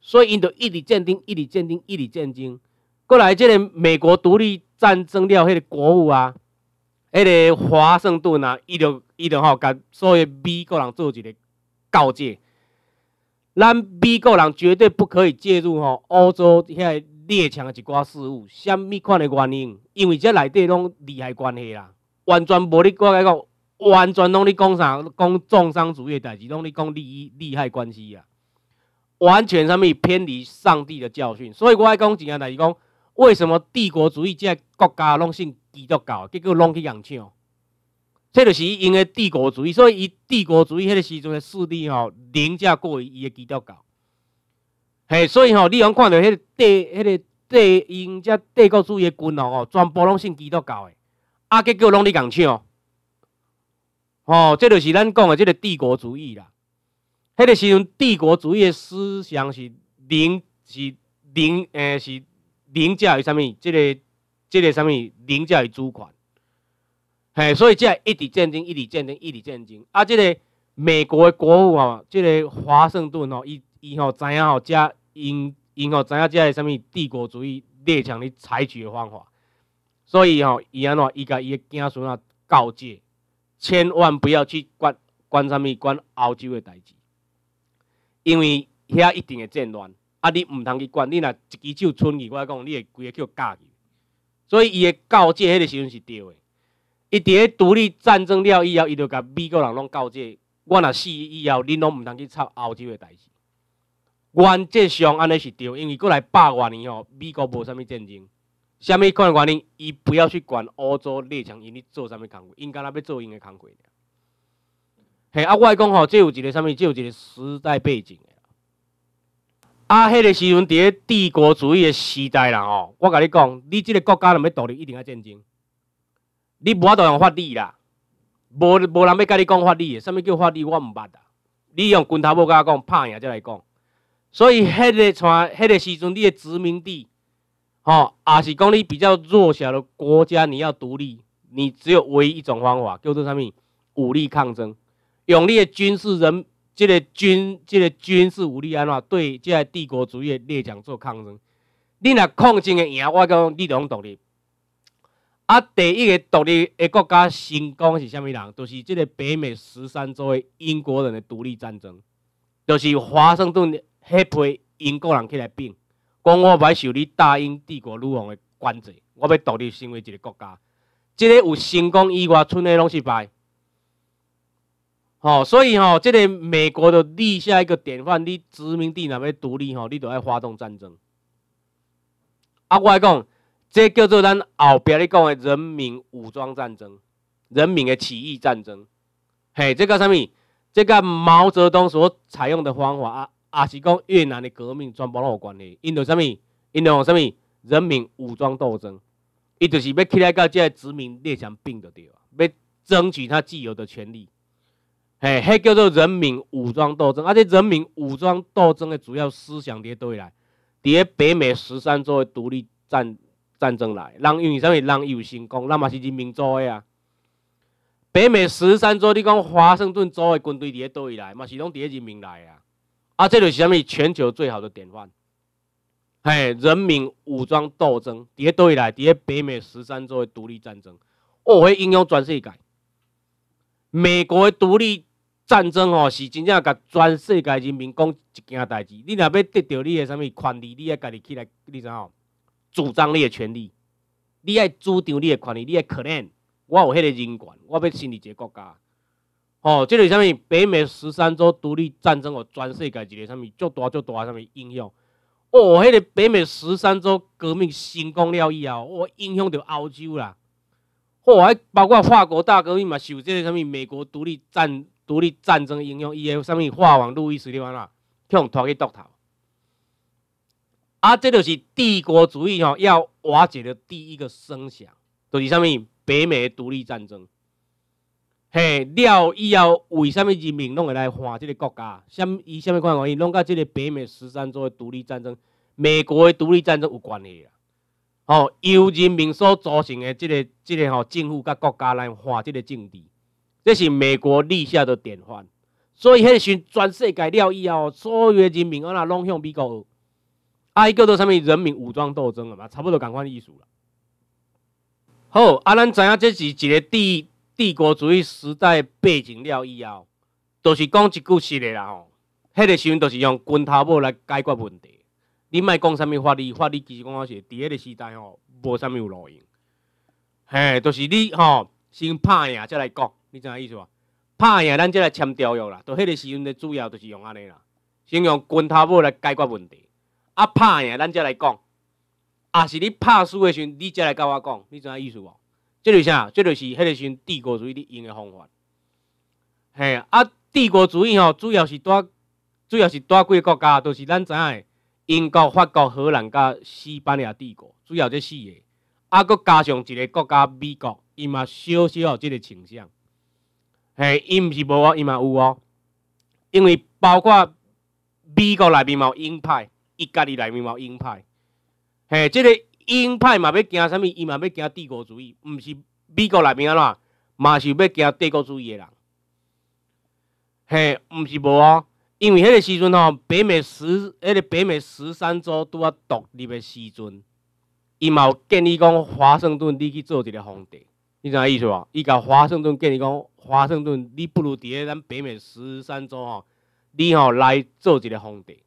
S1: 所以，因就一直战争，一直战争，一直战争。过来，即个美国独立战争了，迄个国务啊，迄个华盛顿啊，伊就伊就吼，甲所有美国人做一个告诫：，咱美国人绝对不可以介入吼欧洲遐列强一寡事务。虾物款的原因？因为即内底拢利害关系啦，完全无伫讲个讲，完全拢伫讲啥？讲重商主义的代志，拢伫讲利益、利害关系啊，完全啥物偏离上帝的教训。所以我爱讲怎样志讲。为什么帝国主义只国家拢信基督教，结果拢去共抢？这就是因为帝国主义，所以伊帝国主义迄个时阵的势力吼凌驾过于伊的基督教。嘿，所以吼，你有看到迄个帝、迄个帝、因遮帝国主义的军吼，全部拢信基督教的，啊，结果拢伫共抢。吼，这就是咱讲的即个帝国主义啦。迄个时阵帝国主义的思想是凌、是凌、诶是。凌驾于啥物？即个、即个啥物？凌驾于主权。嘿，所以即个一直战争、一直战争、一直战争。啊，即个美国的国务啊，即个华盛顿吼，伊伊吼知影吼，即英英吼知影，即个啥物？帝国主义列强咧采取的方法。所以吼，伊安怎伊甲伊的子孙啊告诫，千万不要去管管啥物，管欧洲的代志，因为遐一定会战乱。啊！你毋通去管你，若一支手伸去，我讲你会规个叫教去。所以伊会告诫迄个时阵是对的。伫咧独立战争了以后，伊就甲美国人拢告诫：，我若死以后，恁拢毋通去插欧洲的代。志原则上安尼是对，因为过来百多年吼，美国无啥物战争。啥物看能原因？伊不要去管欧洲列强，因伫做啥物工，因干若要做因的工。嘿，啊，我讲吼，这有一个啥物？这有一个时代背景。啊，迄个时阵，伫咧帝国主义的时代啦，吼，我甲你讲，你即个国家若要独立，一定要战争。你无法度用法律啦，无，无人要甲你讲法律的。什物叫法律？我毋捌啦。你用拳头要甲我讲，拍赢则来讲。所以，迄个像，迄个时阵，你诶殖民地，吼，也是讲你比较弱小的国家，你要独立，你只有唯一一种方法，叫做啥物？武力抗争，用你诶军事人。即个军，即个军事武力安怎对即个帝国主义的列强做抗争？你若抗争会赢，我讲你拢独立。啊，第一个独立的国家成功是虾物人？就是即个北美十三州的英国人的独立战争，就是华盛顿那批英国人起来拼，讲我歹受你大英帝国女王的管制，我要独立成为一个国家。即个有成功以外，剩的拢是败。吼，所以吼，这个美国就立下一个典范，你殖民地若欲独立，吼，你著要发动战争。啊，我来讲，这叫做咱后壁咧讲的人民武装战争，人民的起义战争。嘿，这个啥物？这个毛泽东所采用的方法啊，也是讲越南的革命，全部拢有关系。因着什物？因着啥物？人民武装斗争，伊就是要起来即这殖民列强并对不对？要争取他自由的权利。嘿，迄叫做人民武装斗争，而且人民武装斗争的主要思想伫倒位来？伫北美十三州的独立战战争来。人因为啥物？人有成功，咱嘛是人民做的啊。北美十三州，你讲华盛顿州的军队伫倒位来，嘛是拢伫人民来啊。啊，这就啥物？全球最好的典范。嘿，人民武装斗争，伫倒位来？伫北美十三州的独立战争，我会影响全世界。美国的独立。战争吼是真正甲全世界人民讲一件代志。你若要得到你诶什物权利，你爱家己起来，你影吼主张你诶权利？你爱主张你诶权利，你爱可能我有迄个人权，我要成立一个国家。吼，即个啥物？北美十三州独立战争吼，全世界一个啥物？足大足大个啥物影响？哦，迄个北美十三州革命成功了以后，我影响到欧洲啦。哦，还包括法国大革命嘛，受即个啥物？美国独立战。独立战争英雄，伊有啥物？法王路易十四安那，互拖去剁头。啊，这就是帝国主义吼要瓦解的第一个声响，就是啥物？北美独立战争。嘿，了以后为啥物人民拢会来换这个国家？什以啥物款原因？拢甲即个北美十三州的独立战争，美国的独立战争有关系啦。哦，由人民所组成的即个、即个吼政府甲国家来换即个政治。这是美国立下的典范，所以迄个时全世界了以后，所有的人民安拢向美国伊叫做啥物？人民武装斗争了嘛，差不多共款意思啦。好，啊，咱知影这是一个帝帝国主义时代背景了以后，就是讲一句实话啦吼，迄个时阵就是用拳头来解决问题。你莫讲啥物法律，法律其实讲也是伫迄个时代吼无啥物有路用。嘿，就是你吼先拍赢再来讲。你知影意思无？拍赢咱才来签条约啦。到迄个时阵，主要就是用安尼啦，先用拳头要来解决问题。啊，拍赢咱则来讲。啊，是你拍输的时阵，你则来甲我讲。你知影意思无？即个啥？即个是迄个时阵帝国主义咧用的方法。吓，啊，帝国主义吼，主要是伫，主要是伫几个国家，就是咱知影，的英国、法国、荷兰甲西班牙帝国，主要即四个，啊，佮加上一个国家美国，伊嘛小小即个倾向。嘿，伊毋是无哦，伊嘛有哦。因为包括美国内面嘛有鹰派，伊家己内面嘛有鹰派。嘿，即个鹰派嘛要惊啥物？伊嘛要惊帝国主义，毋是美国内面安怎嘛是要惊帝国主义的人。嘿，毋是无哦，因为迄个时阵吼，北美十，迄个北美十三州拄啊独立的时阵，伊嘛有建议讲华盛顿你去做一个皇帝。你知影意思无？伊甲华盛顿建议讲，华盛顿，你不如伫咧咱北美十三州吼，你吼来做一个皇帝。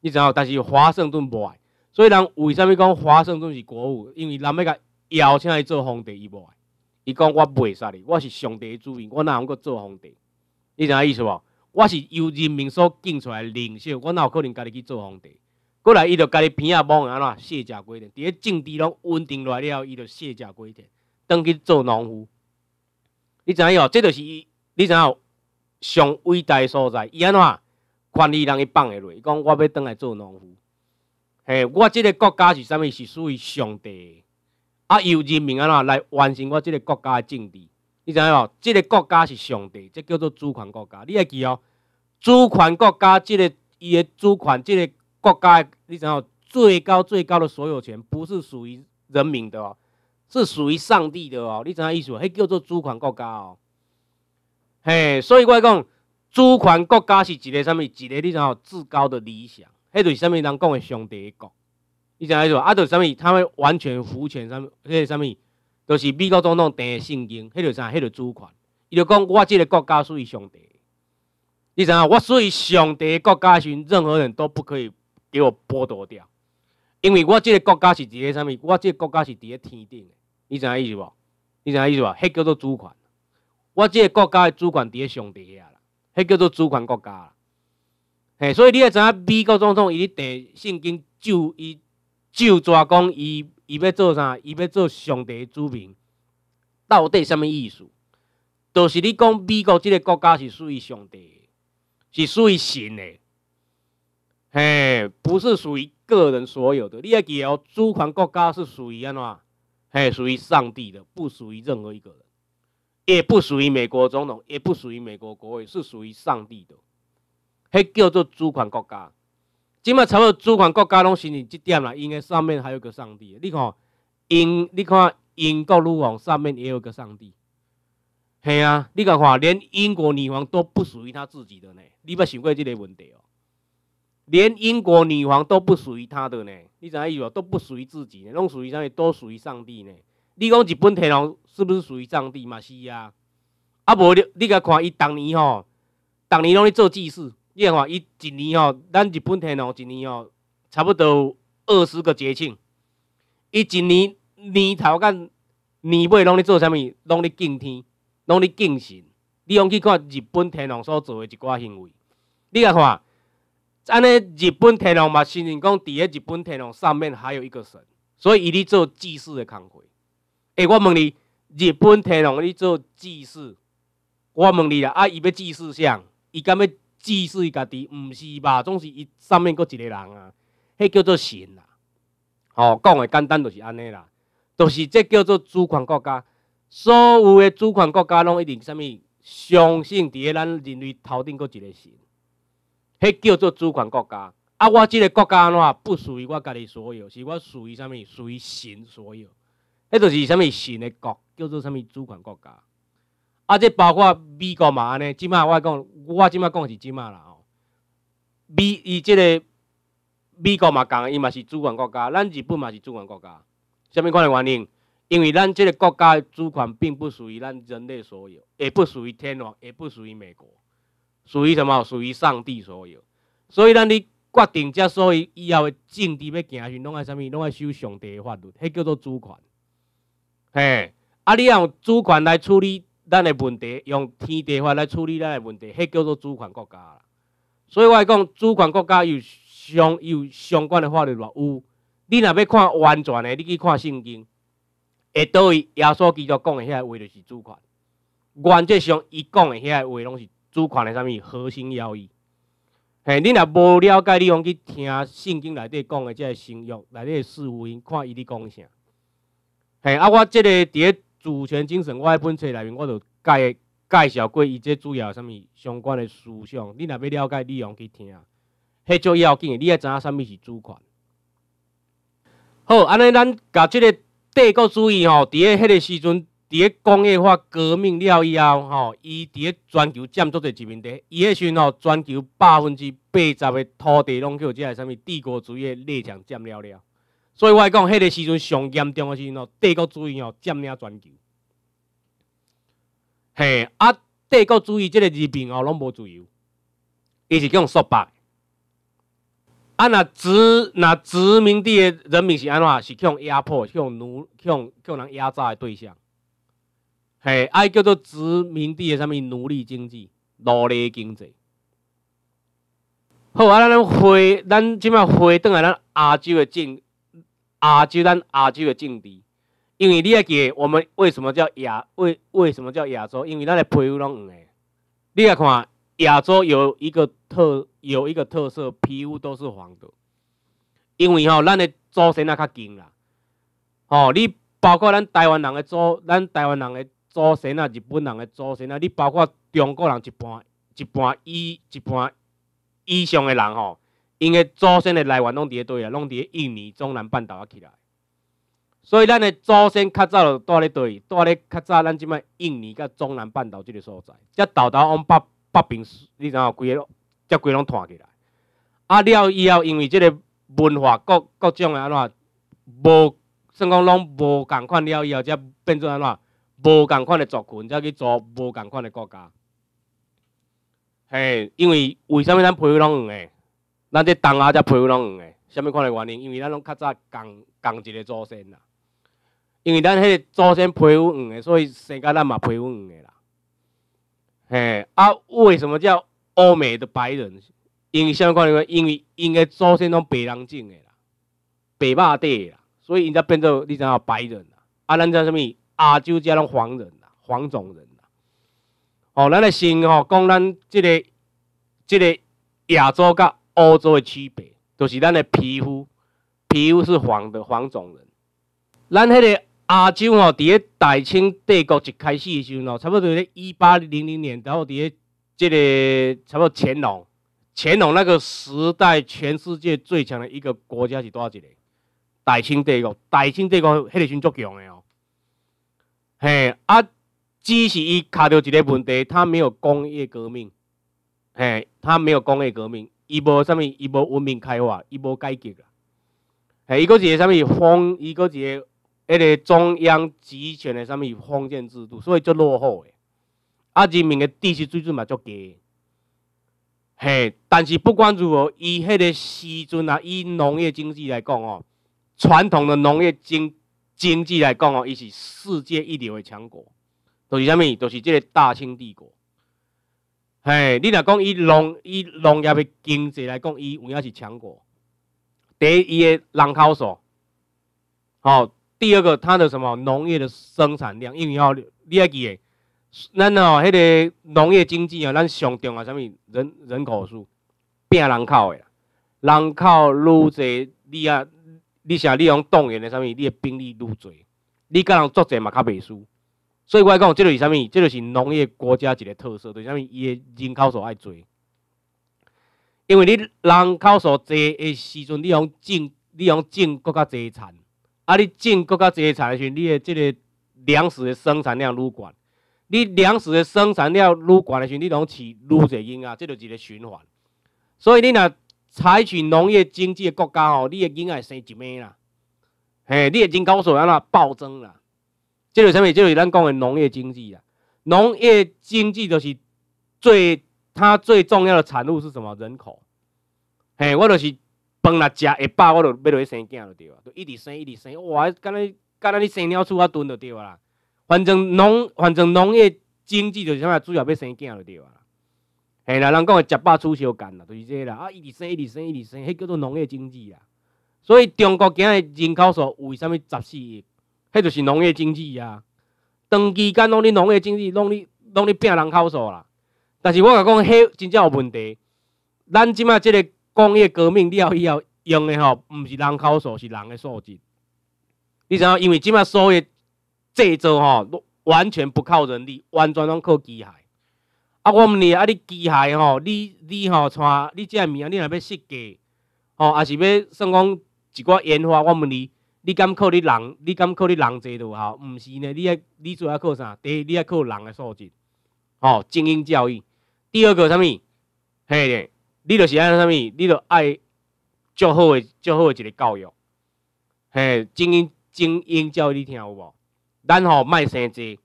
S1: 你知无？但是华盛顿无爱，所以人为啥物讲华盛顿是国务？因为人要甲邀请来做皇帝，伊无爱。伊讲我袂使你，我是上帝的主意，我哪有够做皇帝？你知影意思无？我是由人民所敬出来的领袖，我哪有可能家己去做皇帝？过来，伊就家己偏啊，帮安怎卸甲归田？伫咧政治拢稳定落来了后，伊就卸甲归田。登去做农夫，你知影哦？这就是伊，你知影上伟大所在。伊安怎权力人伊放下来，讲我要登来做农夫。嘿，我即个国家是啥物？是属于上帝。啊，由人民安怎来完成我即个国家的政治？你知影哦？即个国家是上帝，这叫做主权国家。你记哦，主权国家即个伊的主权，即个国家，你知影最高最高的所有权不是属于人民的哦。是属于上帝的哦，你知影意思？迄叫做主权国家哦，嘿，所以我讲主权国家是一个什物？一个你知啊至高的理想？迄是什物人讲的上帝国？你知影意思？啊，就是什物？他们完全服权什物？迄个什物？就是美国总统的圣经，迄就怎啊？迄就主权。伊就讲我这个国家属于上帝。你知影？我属于上帝的国家时，任何人都不可以给我剥夺掉，因为我这个国家是伫个啥物？我这个国家是伫个天顶。你知影意思无？你知影意思无？迄叫做主权。我即个国家的主权伫咧上帝遐啦，迄叫做主权国家。啦。嘿，所以你也知影，美国总统伊伫地圣经就伊就抓讲，伊伊要做啥？伊要做上帝的子民，到底什物意思？就是你讲美国即个国家是属于上帝，是属于神的。嘿，不是属于个人所有的。你要记哦，主权国家是属于安怎？嘿，属于上帝的，不属于任何一个人，也不属于美国总统，也不属于美国国会，是属于上帝的。嘿，叫做主权国家，今嘛不多主权国家拢承认这点啦，因为上面还有个上帝。你看，英，你看英国女王上面也有个上帝。嘿啊，你讲看，连英国女王都不属于他自己的呢，你不要想过这个问题哦。连英国女王都不属于他的呢，你怎意思？都不属于自己，拢属于啥物？都属于上帝呢。你讲日本天皇是不是属于上帝嘛？是啊，啊，无你你甲看，伊当年吼，当年拢咧做祭祀。你甲看，伊一年吼，咱日本天皇一年吼，差不多二十个节庆。伊一年年头甲年尾拢咧做啥物？拢咧敬天，拢咧敬神。你用去看日本天皇所做的一寡行为，你甲看。安尼，日本天皇嘛，承认讲，伫咧日本天皇上面还有一个神，所以伊咧做祭祀的工贵。哎，我问你，日本天皇咧做祭祀，我问你啦，啊，伊要祭祀啥？伊敢要祭祀家己？毋是吧？总是伊上面阁一个人啊，迄叫做神啦。吼，讲的简单就是安尼啦，就是即叫做主权国家，所有的主权国家拢一定啥物，相信伫咧咱人类头顶阁一个神。迄叫做主权国家，啊，我即个国家安怎不属于我家己所有，是我属于啥物？属于神所有，迄就是啥物？神的国叫做啥物？主权国家，啊，即包括美国嘛，安尼，即摆我讲，我即摆讲是即摆啦吼。美伊即个美国嘛，共伊嘛是主权国家，咱日本嘛是主权国家，啥物款的原因？因为咱即个国家的主权并不属于咱人类所有，也不属于天皇，也不属于美国。属于什么？属于上帝所有。所以咱伫决定遮，所以以后的政治要行去，拢爱啥物？拢爱守上帝的法律，迄叫做主权。嘿，啊，你用主权来处理咱的问题，用天地法来处理咱的问题，迄叫做主权国家。啦。所以我讲，主权国家有相有相关的法律，若有你若欲看完全的，你去看圣经，下倒位耶稣基督讲个遐话就是主权。原则上，伊讲个遐话拢是。主权的啥物核心要义？嘿，恁若无了解，你用去听圣经内底讲的这个神约内底的福音，看伊咧讲啥。嘿，啊，我即个伫咧主权精神，我迄本册内面，我就介介绍过伊这主要啥物相关的思想。恁若要了解，你用去听。迄种要紧，你爱知影啥物是主权。好，安尼咱甲即个帝国主义吼，伫咧迄个时阵。伫个工业化革命了以后，吼，伊伫个全球占足侪殖民地。伊迄时阵吼，全球百分之八十的土地拢去即个啥物帝国主义列强占了了。所以我讲，迄个时阵上严重个是吼，帝国主义吼占了全球。嘿，啊，帝国主义即个殖民吼拢无自由，伊是向衰败。啊，若殖若殖民地的人民是安怎？是互压迫、去奴、去互人压榨的对象。嘿，爱叫做殖民地的啥物奴隶经济、奴隶经济。好，啊，咱咱回咱即摆回转来咱亚洲的政，亚洲咱亚洲的政敌。因为你阿个，我们为什么叫亚？为为什么叫亚洲？因为咱的皮肤拢黄的。你阿看，亚洲有一个特有一个特色，皮肤都是黄的。因为吼，咱的祖先啊较近啦。吼，你包括咱台湾人的祖，咱台湾人的。祖先啊，日本人诶祖先啊，你包括中国人一半、一半以、一半以上诶人吼，因诶祖先诶来源拢伫咧底啊，拢伫咧印尼中南半岛啊起来。所以咱诶祖先较早就住咧底，住咧较早咱即摆印尼甲中南半岛即个所在，才斗斗往北北边，你知影几个？才几拢传起来。啊了以后，因为即个文化各各种个安怎，无算讲拢无共款了以后，才变做安怎？无共款的族群，则去做无共款的国家。嘿，因为为什物咱皮肤拢黄的？咱这东亚才皮肤拢黄的，啥物款的原因？因为咱拢较早共共一个祖先啦。因为咱迄个祖先皮肤黄的，所以生甲咱嘛皮肤黄的啦。嘿，啊，为什么叫欧美的白人？因为啥物款原因？因为因的祖先拢白人种的啦，白肉底的啦，所以因则变做你影白人啦。啊，咱叫啥物？亚洲即种黄人呐，黄种人呐。哦，咱的先哦讲咱即个即个亚洲甲欧洲的区别，就是咱的皮肤皮肤是黄的，黄种人。咱迄个亚洲哦，伫个大清帝国一开始的时呢，差不多咧一八零零年，然后伫个即个差不多乾隆乾隆那个时代，全世界最强的一个国家是多一个大清帝国。大清帝国迄个算足强的哦。嘿，啊，只是伊卡着一个问题，他没有工业革命，嘿，他没有工业革命，伊无啥物，伊无文明开化，伊无改革啦，嘿，一个啥物，封，伊一个迄个中央集权的啥物封建制度，所以足落后诶，啊，人民的知识水准嘛足低，嘿，但是不管如何，伊迄个时阵啊，以农业经济来讲哦，传统的农业经经济来讲哦，伊是世界一流的强国，就是啥物，就是即个大清帝国。嘿，你若讲伊农，伊农业的经济来讲，伊有影是强国。第一，伊人口数；哦，第二个，它的什么农业的生产量。因为哦，你还记得，咱哦，迄个农业经济啊，咱上重要啥物人人口数，拼人口诶，人口愈济你啊。你想，你用动员的啥物？你的兵力愈多，你甲人作战嘛较袂输。所以我讲，即个是啥物？即个是农业国家一个特色，对啥物？伊的人口数爱多。因为你人口数多的时阵，你用种，你用种更较侪产。啊，你种更较侪产的时，阵，你的这个粮食的生产量愈悬，你粮食的生产量愈悬的时，你用饲愈侪的鹰啊，这就是一个循环。所以你若采取农业经济的国家哦，你的婴儿生一命啦，嘿，你的人口数，安怎暴增啦。即个什物？即是咱讲的农业经济啦。农业经济就是最它最重要的产物是什么？人口。嘿，我就是饭若食会饱我就要落去生囝，就对啊，就一直生，一直生，哇，敢若敢若你生鸟鼠啊，蹲就对啦。反正农，反正农业经济就是什么，主要要生囝就对啊。吓啦，人讲诶，食饱穿少干啦，就是即啦。啊，一直生，一直生，一直生，迄叫做农业经济啦。所以中国今诶人口数为啥物十四？亿？迄就是农业经济啊。长期间拢咧农业经济，拢咧拢咧拼人口数啦。但是我甲讲，迄真正有问题。咱即卖即个工业革命了以后，用诶吼，毋是人口数，是人诶素质。你知影，因为即卖所有制造吼，完全不靠人力，完全拢靠机械。啊，我问你，啊！你机械吼，你你吼，像你这个啊，你若要设计吼，啊是要算讲一寡研发，我问你，你敢靠你人？你敢靠你人坐到吼？毋是呢，你爱你主要靠啥？第一，你爱靠人的素质，吼精英教育。第二个啥物？嘿，你就是爱啥物？你就爱较好的较好的一个教育。嘿，精英精英教育你听有无？咱吼莫生一，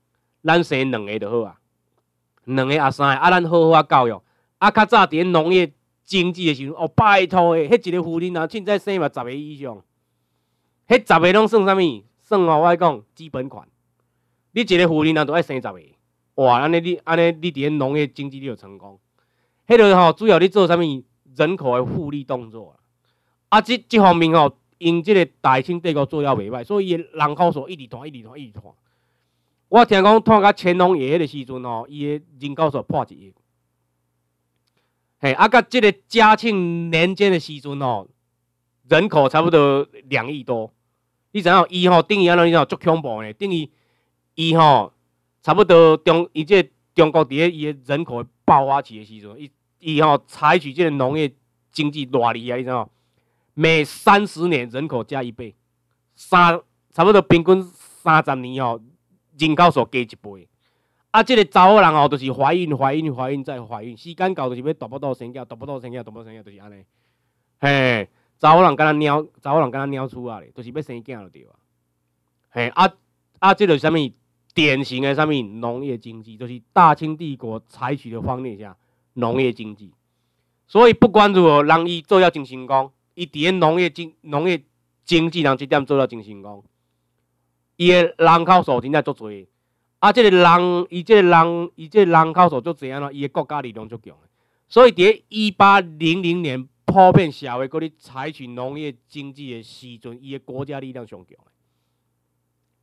S1: 咱生两个就好啊。两个阿三，啊，咱好好啊教育，啊，较早伫咧农业经济的时阵，哦，拜托的，迄一个妇女啊，凊彩生嘛十个以上，迄十个拢算啥物？算哦，我讲基本款。你一个妇女啊，都要生十个，哇，安尼你安尼你伫咧农业经济你就成功。迄个吼，主要你做啥物？人口的复利动作啊。啊，即方面吼，因即个大清帝国做了袂歹，所以人口数一直团一直团一直团。我听讲，到甲乾隆爷迄个时阵吼，伊诶人口数破一亿。嘿，啊，甲即个嘉庆年间的时阵吼，人口差不多两亿多。你知影伊吼，等于安怎？你知影足恐怖诶！等于伊吼，差不多中伊即个中国伫咧伊诶人口爆发期的时阵，伊伊吼采取即个农业经济大利啊！你知影，每三十年人口加一倍，三差不多平均三十年吼。人口数加一倍，啊，即个查某人哦，就是怀孕、怀孕、怀孕再怀孕，时间到就是要大把大生囝，大把大生囝，大把生囝，就是安尼。嘿，查某人敢若鸟，查某人敢若鸟出仔咧，就是要生囝了对啊。嘿，啊啊，即个啥物？典型的啥物？农业经济，就是大清帝国采取的方面下农业经济。所以不管如何，人伊做了真成功，伊伫咧农业经农业经济人即点做了真成功。伊个人口数真正足侪，啊，即个人，伊即个人，伊即人口数足侪安喏，伊个国家力量足强。所以伫一八零零年，普遍社会佮你采取农业经济的时阵，伊个国家力量上强的。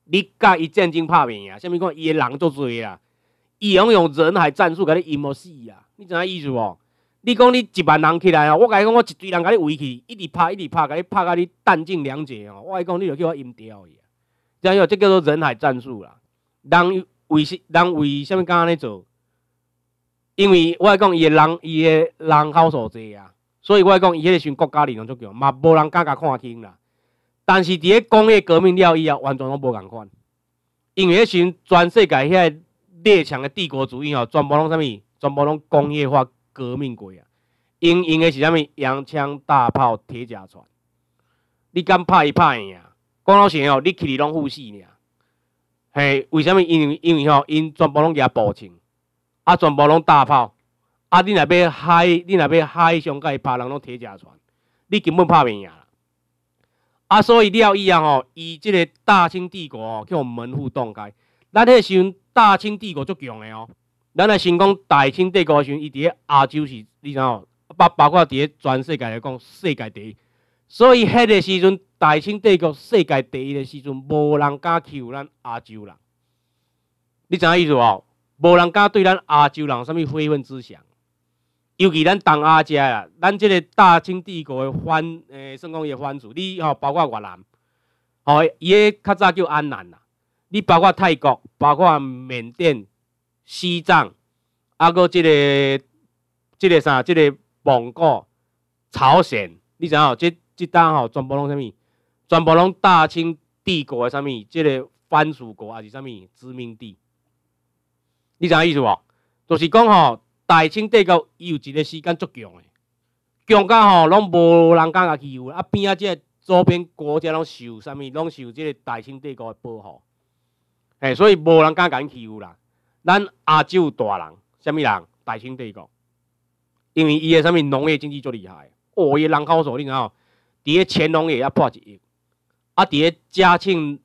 S1: 你甲伊战争拍平啊？啥物讲伊个人足侪啊？伊拢用人海战术甲你淹无死啊？你知影意思无？你讲你一万人起来啊，我甲讲我一堆人甲你围起，一直拍，一直拍，甲你拍甲你弹尽粮绝哦。我甲讲你着叫我淹掉去。这这叫做人海战术啦。人为什，人为什么敢安尼做？因为我讲伊个人，伊个人口数济啊。所以我讲伊迄个阵国家力量足强，嘛无人敢甲看轻啦。但是伫咧工业革命了以后，完全拢无共款。因为迄阵全世界遐列强的帝国主义吼，全部拢啥物？全部拢工业化革命过啊。用用的是啥物？洋枪大炮、铁甲船，你敢拍伊拍怕啊？讲老实哦，你去里拢负势尔，嘿？为啥物？因为因为吼，因全部拢举步枪，啊，全部拢大炮，啊，你若要海，你若要海上甲伊拍，人拢铁甲船，你根本拍袂赢啦。啊，所以了以后吼，伊即个大清帝国哦，叫门户洞开。咱迄时，阵，大清帝国足强的哦。咱若想讲，大清帝国时，阵，伊伫亚洲是知影号，包包括伫全世界来讲，世界第一。所以迄个时阵，大清帝国世界第一的时阵，无人敢欺负咱亚洲人。你知影意思无？无人敢对咱亚洲人什物非分之想。尤其咱东亚遮啊，咱即个大清帝国的藩，诶，算讲伊的藩主，你哦，包括越南，哦，伊迄较早叫安南啦。你包括泰国，包括缅甸、西藏，啊，搁即个、即个啥、即个蒙古、朝鲜，你知影？这即搭吼，全部拢啥物？全部拢大清帝国诶，啥物？即个藩属国还是啥物殖民地？你知影意思无？就是讲吼，大清帝国伊有一个时间足强诶，强甲吼，拢无人敢甲欺负。啊，边啊即个周边国家拢受啥物？拢受即个大清帝国诶保护。嘿。所以无人敢甲欺负啦。咱亚洲大人，啥物人？大清帝国，因为伊诶啥物农业经济足厉害，哦，伊人口数吼。伫个乾隆也破一亿，啊，伫个嘉庆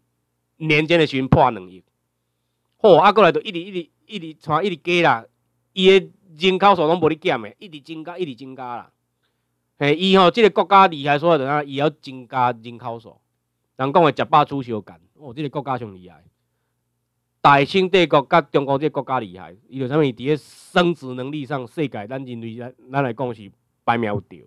S1: 年间的时阵破两亿，吼，啊，过来就一直一直一直传一直加啦，伊的人口数拢无咧减的，一直增加一直增加啦，嘿，伊吼即个国家厉害所在在哪？伊要增加人口数，人讲的“食饱出小干”，哦，即个国家上厉害，大清帝国甲中国即个国家厉害，伊为啥物？伫咧生殖能力上，世界咱人类咱咱来讲是排名有对。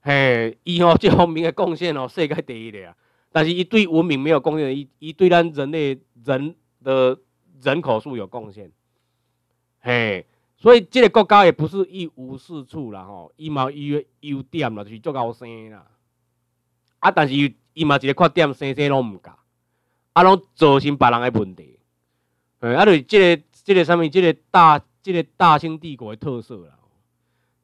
S1: 嘿，伊哦这方面的贡献哦，世界第一的啊。但是伊对文明没有贡献，伊伊对咱人类人的人口数有贡献。嘿，所以这个国家也不是一无是处啦吼。伊嘛伊有优点啦，就是足高生啦。啊，但是伊嘛一个缺点，生生拢毋教，啊，拢造成别人的问题。嗯，啊，就是这个这个什物，这个大这个大清帝国的特色啦。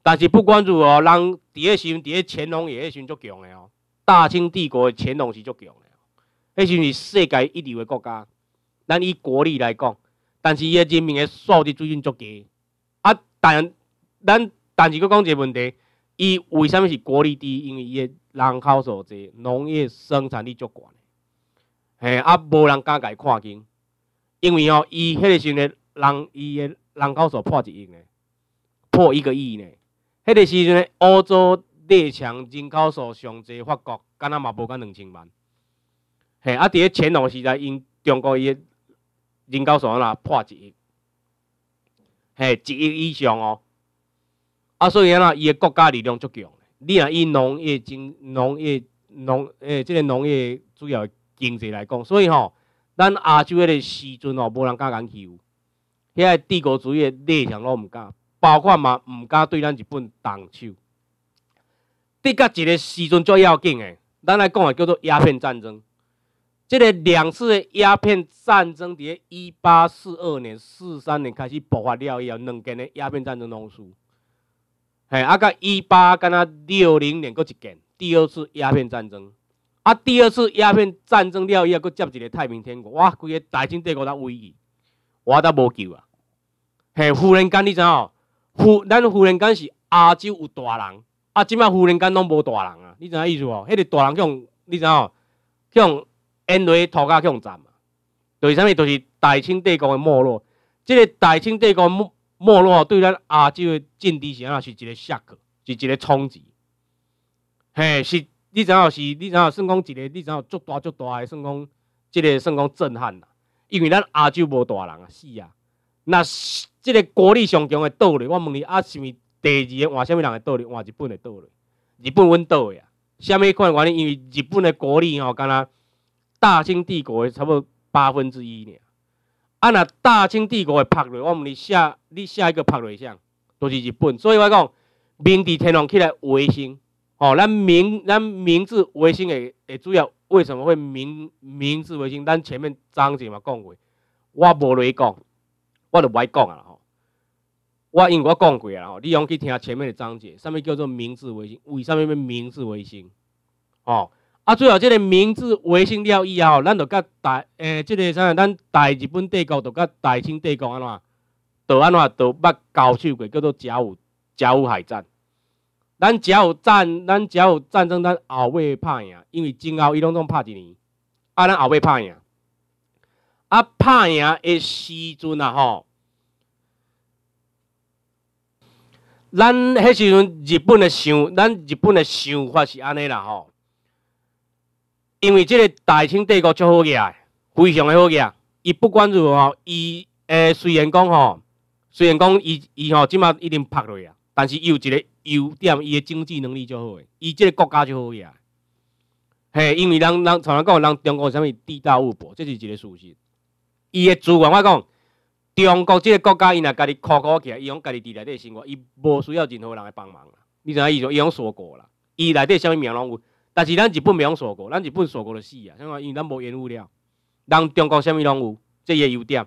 S1: 但是不管如何，人伫个时阵伫个乾隆也迄时阵足强的哦，大清帝国乾隆是足强的，迄时阵是世界一流诶国家。咱以国力来讲，但是伊个人民诶素质最近足低。啊，但咱但是佫讲一个问题，伊为甚物是国力低？因为伊诶人口数侪，农业生产力足诶，嘿，啊，无人敢甲伊看轻，因为哦，伊迄个时阵人伊诶人口数破一亿呢，破一个亿呢。迄个时阵，欧洲列强人口数上侪，法国敢若嘛无甲两千万。嘿，啊，伫个乾隆时代，因中国伊人口数啊破一亿，嘿，一亿以上哦。啊，所以若伊个国家力量足强。你若以农业经农业农诶，即个农业主要经济来讲，所以吼，咱亚洲迄个时阵哦，无人敢敢欺负。遐帝国主义列强拢毋敢。包括嘛，毋敢对咱日本动手。得甲一个时阵最要紧诶，咱来讲诶叫做鸦片战争。即个两次鸦片战争，伫一八四二年、四三年开始爆发了以后，两件诶鸦片战争拢输。嘿，啊，甲一八敢若六零年，搁一件第二次鸦片战争。啊，第二次鸦片战争了以后，搁接一个太平天国，哇，规个大清帝国在危矣，我都无救啊。嘿，忽然间，你知无？忽咱忽人间是亚洲有大人，啊，即满忽人间拢无大人啊，你知影意思无？迄个大人向你知影向因为土家向站啊，就是啥物？就是大清帝国的没落。即个大清帝国没没落，对咱亚洲的政治安啊是一个下课，是一个冲击。嘿，是，你知影是，你知影算讲一个，你知影足大足大诶，算讲这个算讲震撼啦。因为咱亚洲无大人啊，死啊，那是。即个国力上强的道理，我问你，啊，是毋是第二个换什物人的倒理？换日本的倒理？日本阮倒的啊？什物看原因？因为日本的国力吼，干若大清帝国的差不多八分之一。尔。啊若大清帝国的拍落，我问你下，你下一个落去谁？都是日本。所以我讲，明治天皇起来维新。哦，咱明咱明治维新诶诶，主要为什么会明明治维新？咱前面章节嘛讲过，我无来讲。我就唔爱讲啊，吼！我因为我讲过啊，吼！你用去听前面的章节，什物叫做明治维新？为啥物要明治维新？吼！啊，最后这个明治维新了以后，咱就甲大诶，这个啥？咱大日本帝国就甲大清帝国安怎？就安怎？就捌交手过，叫做甲午甲午海战。咱甲午战，咱甲午战争，咱后尾拍赢，因为前后伊拢总拍一年，啊，咱后尾拍赢。啊，拍赢诶时阵啊，吼，咱迄时阵日本诶想，咱日本诶想法是安尼啦，吼。因为即个大清帝国足好轧，非常诶好轧。伊不管如何，伊诶虽然讲吼，虽然讲伊伊吼即卖已经拍落啊，但是伊有一个优点，伊诶经济能力足好诶，伊即个国家足好轧。嘿，因为人人常人讲，人中国啥物地大物博，这是一个事实。伊的资源，我讲，中国即个国家，伊若家己靠靠起，伊用家己伫内底生活，伊无需要任何人来帮忙啦。你知影，伊就伊讲说过啦。伊内底啥物名拢有，但是咱本袂名说过，咱日本说过就死啊。因为咱无延误了。人中国啥物拢有，这个优点，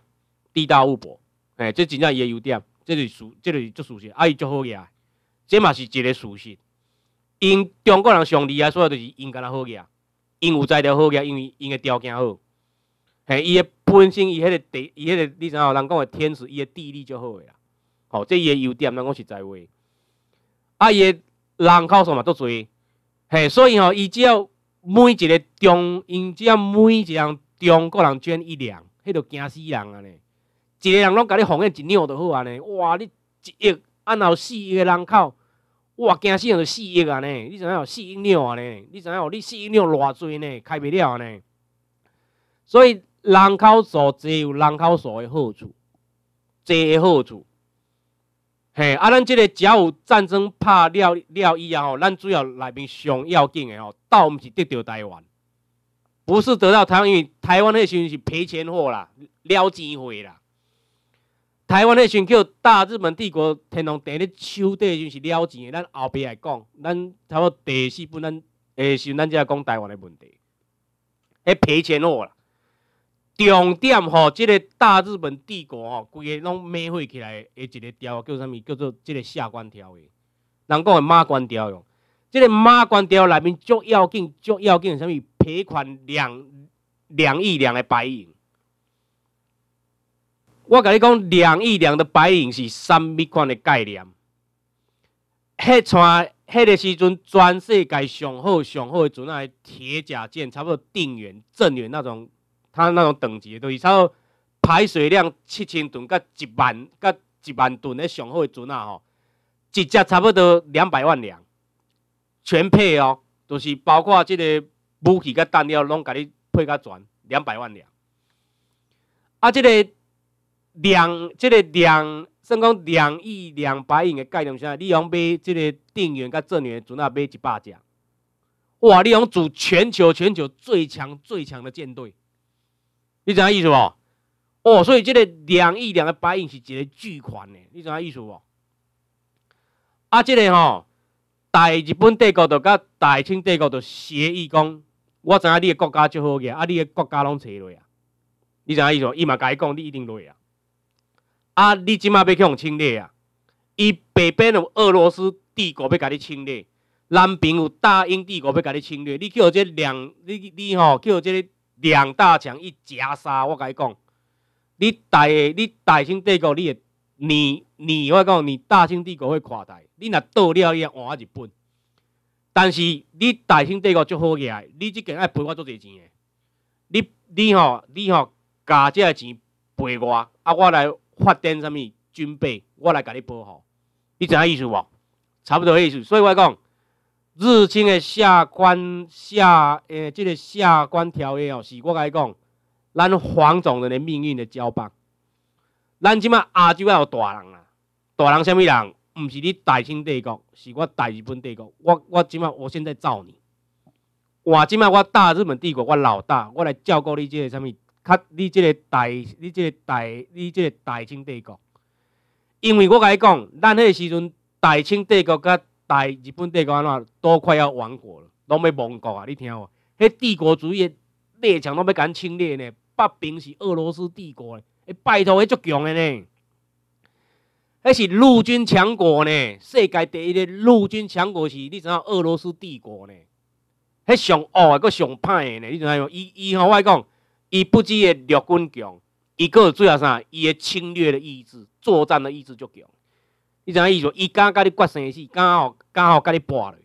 S1: 地大物博，哎，这真正伊的优点，这是属，这是足属实，啊，伊足好个，这嘛是一个属实。因中国人上厉害，所以就是因个啦好个，因有才调好个，因为因的条件好。嘿，伊嘅本身伊迄个地，伊迄个你知影，人讲嘅天时，伊嘅地利就好个啦。好，即个优点，人讲是在话。啊，伊人口数嘛多侪，嘿，所以吼，伊只要每一个中，因只要每一个人中，国人捐一两，迄就惊死人啊呢！一个人拢甲你奉献一两都好啊呢！哇，你一亿，然后四亿人口，哇，惊死人就四亿啊呢！你知影有四亿两啊呢！你知影有你四亿两偌侪呢？开不了呢。所以。人口数侪有人口数的好处，侪的好处，吓啊！咱即个只要有战争拍了了以后吼，咱主要内面上要紧的吼，倒毋是得到台湾，不是得到台湾，因为台湾迄时阵是赔钱货啦，了钱货啦。台湾迄时阵叫大日本帝国天皇第一手底就是了钱的，咱后壁来讲，咱差不多第四本咱诶先咱只讲台湾的问题，诶赔钱货啦。重点吼，即个大日本帝国吼，规个拢美化起来，的一个雕叫啥物？叫做即个下关条约。人讲的马关条约即、这个马关条约里面最要紧、最要紧啥物？赔款两两亿两的白银。我甲你讲，两亿两的白银是三米款的概念。迄阵，迄个时阵，全世界上好、上好的船来铁甲舰，差不多定远、镇远那种。它那种等级，的差是多排水量七千吨、到一万、到一万吨的上好的船啊吼，一只差不多两百万两，全配哦，就是包括这个武器、跟弹药，拢给你配甲全，两百万两。啊，这个两，这个两，算讲两亿两白银的概念下，你阳买这个定远、跟正远船啊买一百只。哇！你用组全球全球最强、最强的舰队。你知影意思无？哦，所以即个两亿两的白银是一个巨款呢。你知影意思无？啊，即个吼，大日本帝国就甲大清帝国就协议讲，我知影你的国家最好个，啊，你的国家拢赔落啊。你知影意思？无？伊嘛甲伊讲你一定落啊。啊，你即马要去互侵略啊？伊北边有俄罗斯帝国要甲你侵略，南边有大英帝国要甲你侵略。你叫这两，你你吼，叫这。两大强一夹杀，我甲你讲，你大你大清帝国，你你我讲你大清帝国会垮台。你若倒了，伊会换啊日本。但是你大清帝国足好个，你即件爱赔我足侪钱个。你你吼你吼加这钱赔我，啊我来发展啥物军备，我来甲你保护。你知影意思无？差不多意思。所以我讲。日清的《下关下》诶，这个《下关条约》哦，是我甲你讲，咱黄种人的命运的交棒。咱即马洲也有大人啊，大人虾物人？毋是你大清帝国，是我大日本帝国。我我即马我现在罩你，我即马我大日本帝国，我老大，我来照顾你即个虾物较你即个大，你即个大，你即个大清帝国，因为我甲你讲，咱迄个时阵大清帝国甲。大日本帝国安怎都快要亡国了，拢要亡国啊！你听哦，迄帝国主义列强拢要敢侵略呢。北平是俄罗斯帝国，拜托，迄足强的呢。迄是陆军强国呢，世界第一个陆军强国是，你知影俄罗斯帝国呢？迄上恶啊，搁上歹的呢，你知影无？伊伊，我讲，伊不止会陆军强，伊搁主要啥？伊的侵略的意志，作战的意志足强。你知影意思伊敢甲你决生死，敢哦敢哦甲你落去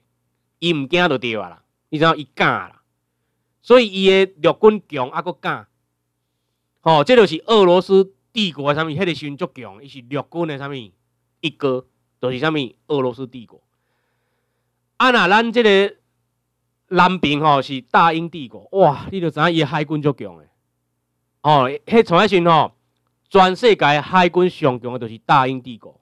S1: 伊毋惊就对啊啦。你知影伊敢啦，所以伊个陆军强啊，佫敢。哦，这就是俄罗斯帝国啊，啥物？迄个时阵足强，伊是陆军的啥物？一哥，就是啥物？俄罗斯帝国。啊若咱即个南平吼是大英帝国，哇，你就知影伊海军足强诶。哦，迄从迄时吼，全世界海军上强诶，就是大英帝国。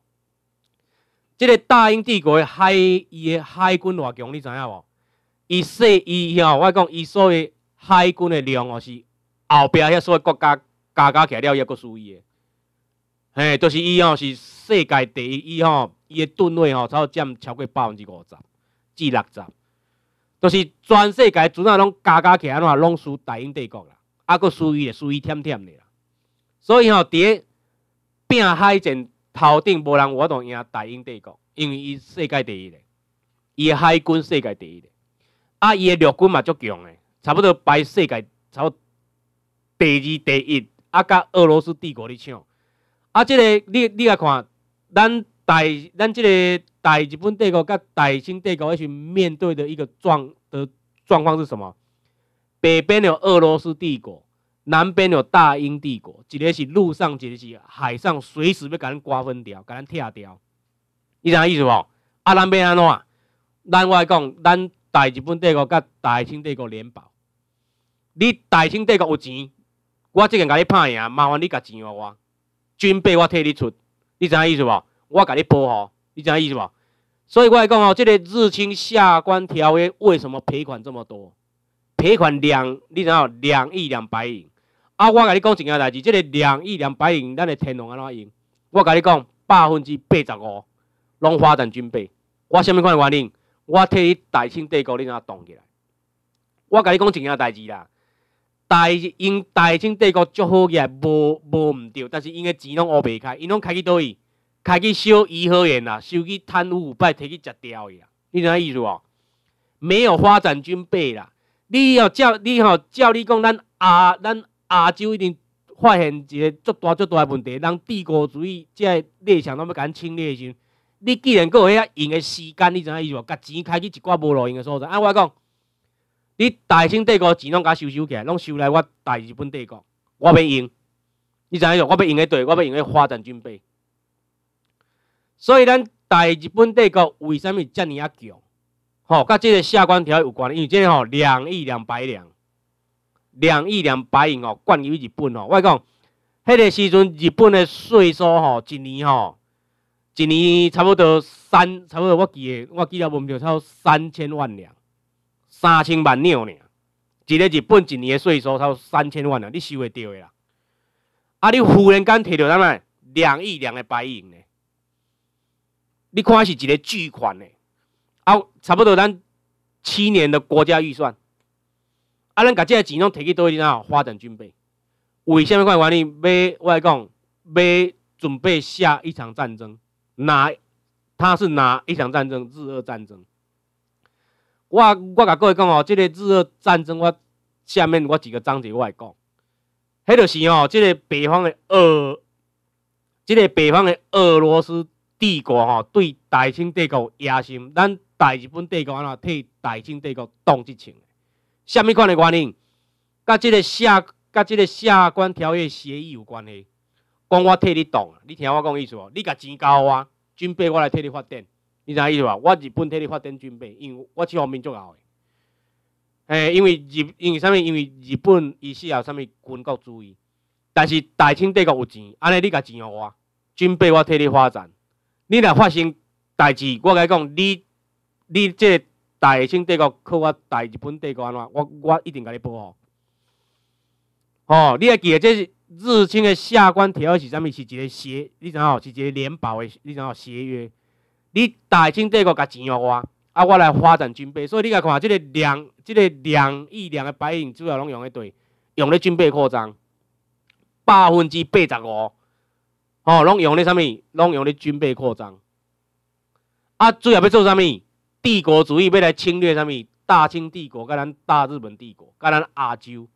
S1: 这个大英帝国的海，伊的海军偌强，你知影无？伊说伊吼，我讲伊所的海军的量哦，是后壁遐所有国家加加起来了抑佫输伊的，嘿，都是伊吼是世界第一，伊吼伊的吨位吼，超占超过百分之五十至六十，都是全世界船啊拢加加起了，话拢输大英帝国啦，抑佫输伊的，输伊舔舔的啦。所以吼，伫咧拼海战。头顶无人，我当赢大英帝国，因为伊世界第一嘞，伊海军世界第一嘞，啊，伊的陆军嘛足强诶，差不多排世界差不第二第一，啊，甲俄罗斯帝国咧抢，啊，即个你你来看，咱大咱即个大日本帝国甲大清帝国迄时面对的一个状的状况是什么？北边有俄罗斯帝国。南边有大英帝国，一个是陆上，一个是海上，随时要甲咱瓜分掉、甲咱拆掉。你知影意思无？啊，南边安怎？咱我来讲，咱大日本帝国甲大清帝国联保。你大清帝国有钱，我即个甲你拍赢，麻烦你甲钱我，军备我替你出。你知影意思无？我甲你保护。你知影意思无？所以我来讲哦，即个《日清下关条约》为什么赔款这么多？赔款两，你知影？两亿两白银。啊，我甲你讲一件代志，即个两亿两白银，咱的天龙安怎用？我甲你讲，百分之八十五拢发展军备。我啥物款原因？我替大清帝国你怎动起来？我甲你讲一件代志啦，大因大清帝国足好起来，无无毋对，但是因的钱拢乌白开，因拢开去倒位，开去烧颐和园啦，烧去贪污腐败，摕去食刁去啊！你知影意思无？没有发展军备啦。你哦，照你哦，照你讲，咱亚，咱亚洲一定发现一个足大足大个问题。人帝国主义个列强，咱要咱侵略时，你既然搁有个用的时间，你知影伊无，甲钱开去一寡无路用的所在。啊，我讲，你大清帝国钱拢甲收收起来，拢收来我大日本帝国，我要用。你知影无？我要用个对，我要用个发展军备。所以咱大日本帝国为啥物遮尼啊强？吼，甲即个下关条有关，因为即个吼两亿两百两，两亿两白银吼，冠于日本吼。我讲，迄个时阵日本的税收吼，一年吼，一年差不多三，差不多我记诶，我记了毋着，差三千万两，三千万两呢，一个日本一年的税收差三千万两，你收会到诶啦。啊，你忽然间摕到哪卖两亿两的白银呢？你看是一个巨款呢。啊，差不多咱七年的国家预算，啊，咱个即个钱拢摕去倒去经在发展军备，为物面块讲哩，要我来讲，要准备下一场战争，哪？他是哪一场战争？日俄战争。我我甲各位讲吼，即个日俄战争，我下面我几个章节我来讲，迄著是吼，即个北方的俄，即个北方的俄罗斯帝国吼，对大清帝国野心，咱。大日本帝国安怎替大清帝国挡一枪，什么款的原因？甲即个下甲即个下官条约协议有关系。讲我替你啊。你听我讲意思无？你甲钱交我，军备我来替你发展。你知影意思无？我日本替你发展军备，因为我这方面足敖诶、嘿，因为日因为啥物？因为日本伊需要啥物军国主义。但是大清帝国有钱，安尼你甲钱互我，军备我替你发展。你若发生代志，我甲你讲，你。你这大清帝国靠我大日本帝国安怎？我我一定甲你保护。吼，你还记得这是日清的下关条约是啥物？是一个协，你知哦？是一个联保的，你知哦？协约。你大清帝国甲钱互我，啊，我来发展军备。所以你甲看，即个两，即个两亿两的白银主要拢用在对，用咧军备扩张，百分之八十五，吼，拢用咧啥物？拢用咧军备扩张。啊，主要要做啥物？帝国主义要来侵略，什物大清帝国、甲咱大日本帝国、甲咱亚洲，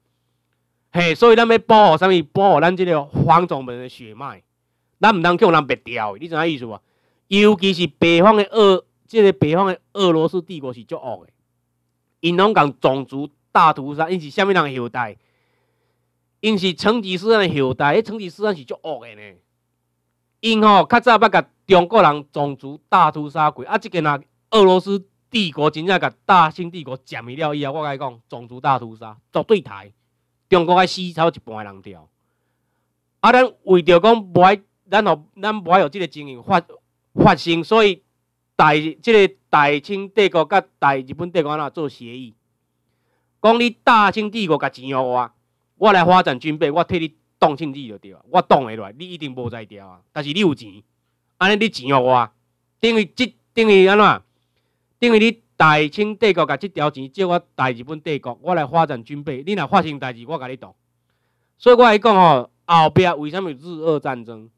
S1: 嘿，所以咱要保护什物？保护咱即个黄种人的血脉，咱毋通叫人灭掉的，你知影意思无？尤其是北方的俄，即个北方的俄罗斯帝国是足恶的，因拢共种族大屠杀，因是啥物人后代？因是成吉思汗的后代，迄成吉思汗是足恶的呢，因吼较早捌甲中国人种族大屠杀过，啊，即个若俄罗斯帝国真正甲大清帝国占去了以后，我甲你讲，种族大屠杀绝对台，中国个死超一半的人掉。啊，咱为着讲无爱咱，哦，咱无爱有即个情形发发生，所以大即个大清帝国佮大日本帝国安怎做协议？讲你大清帝国甲钱互我，我来发展军备，我替你当清治就对了。我挡会落来，你一定无在掉啊。但是你有钱，安尼你钱互我，等于即等于安怎？因为你大清帝国甲即条钱借我大日本帝国，我来发展军备。你若发生代志，我甲你挡。所以我来讲吼，后壁为什物日俄战争，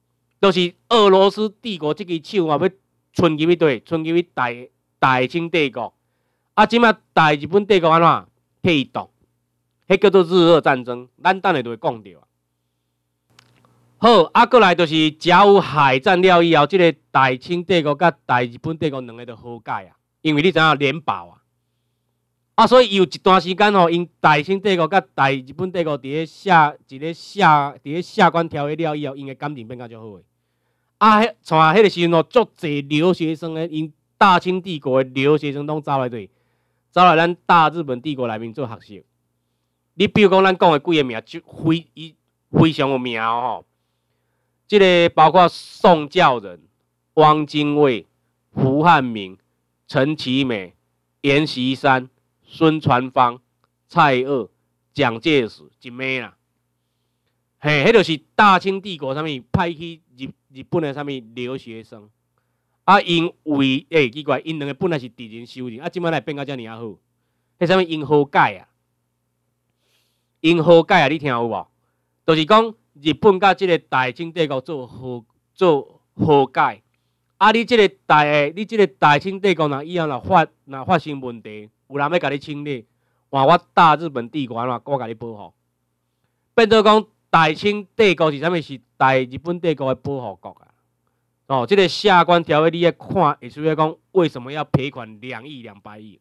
S1: 就是俄罗斯帝国即支手啊要伸入去对，伸入去大大清帝国。啊，即卖大日本帝国安怎替挡？迄叫做日俄战争。咱等下就会讲着啊。好，啊，过来就是遮有海战了以后，即个大清帝国佮大日本帝国两个就和解啊。因为你知影联保啊，啊，所以伊有一段时间哦，因大清帝国甲大日本帝国伫咧下，伫咧下，伫咧下关条约了以后，因个感情变甲较好个。啊，迄从啊，迄个时阵哦，足济留学生诶，因大清帝国诶留学生拢走来对，走来咱大日本帝国内面做学习。你比如讲，咱讲诶几个名就非伊非常有名吼，即个包括宋教仁、汪精卫、胡汉民。陈其美、阎锡山、孙传芳、蔡锷、蒋介石，一麦啦。嘿，迄就是大清帝国啥物派去日日本的啥物留学生。啊，因为诶，奇怪，因两个本来是敌人，收人啊，今麦来变到遮尔啊好。迄啥物因和解啊？因和解啊？你听有无？就是讲日本甲即个大清帝国做和做和解。啊！你即个大诶，你即个大清帝国若以后若发若发生问题，有人要甲你清理，换我大日本帝国嘛，我甲你保护。变做讲，大清帝国是啥物？是大日本帝国的保护国啊！哦，即个《下关条约》你来看，会输咧讲为什么要赔款两亿两百亿？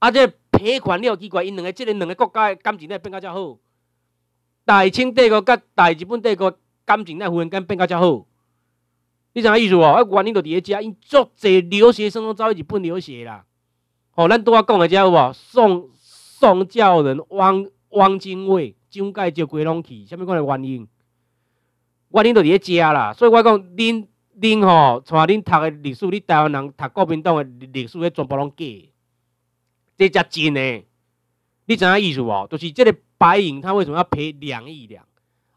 S1: 啊！这赔款了奇怪，因两个，即个两个国家的感情呢变甲遮好？大清帝国甲大日本帝国感情呢忽然间变甲遮好？你知影意思无？啊，我恁就伫咧遮，因足侪留学生都走去日本留学啦。哦，咱拄仔讲个遮有无？宋宋教仁、汪汪精卫蒋介石过拢去，啥物款个原因？原恁就伫咧遮啦，所以我讲恁恁吼，带恁读个历史，你台湾人读国民党个历史，迄全部拢假，这才真诶。你知影意思无？就是即个白银，他为什么要赔两亿两？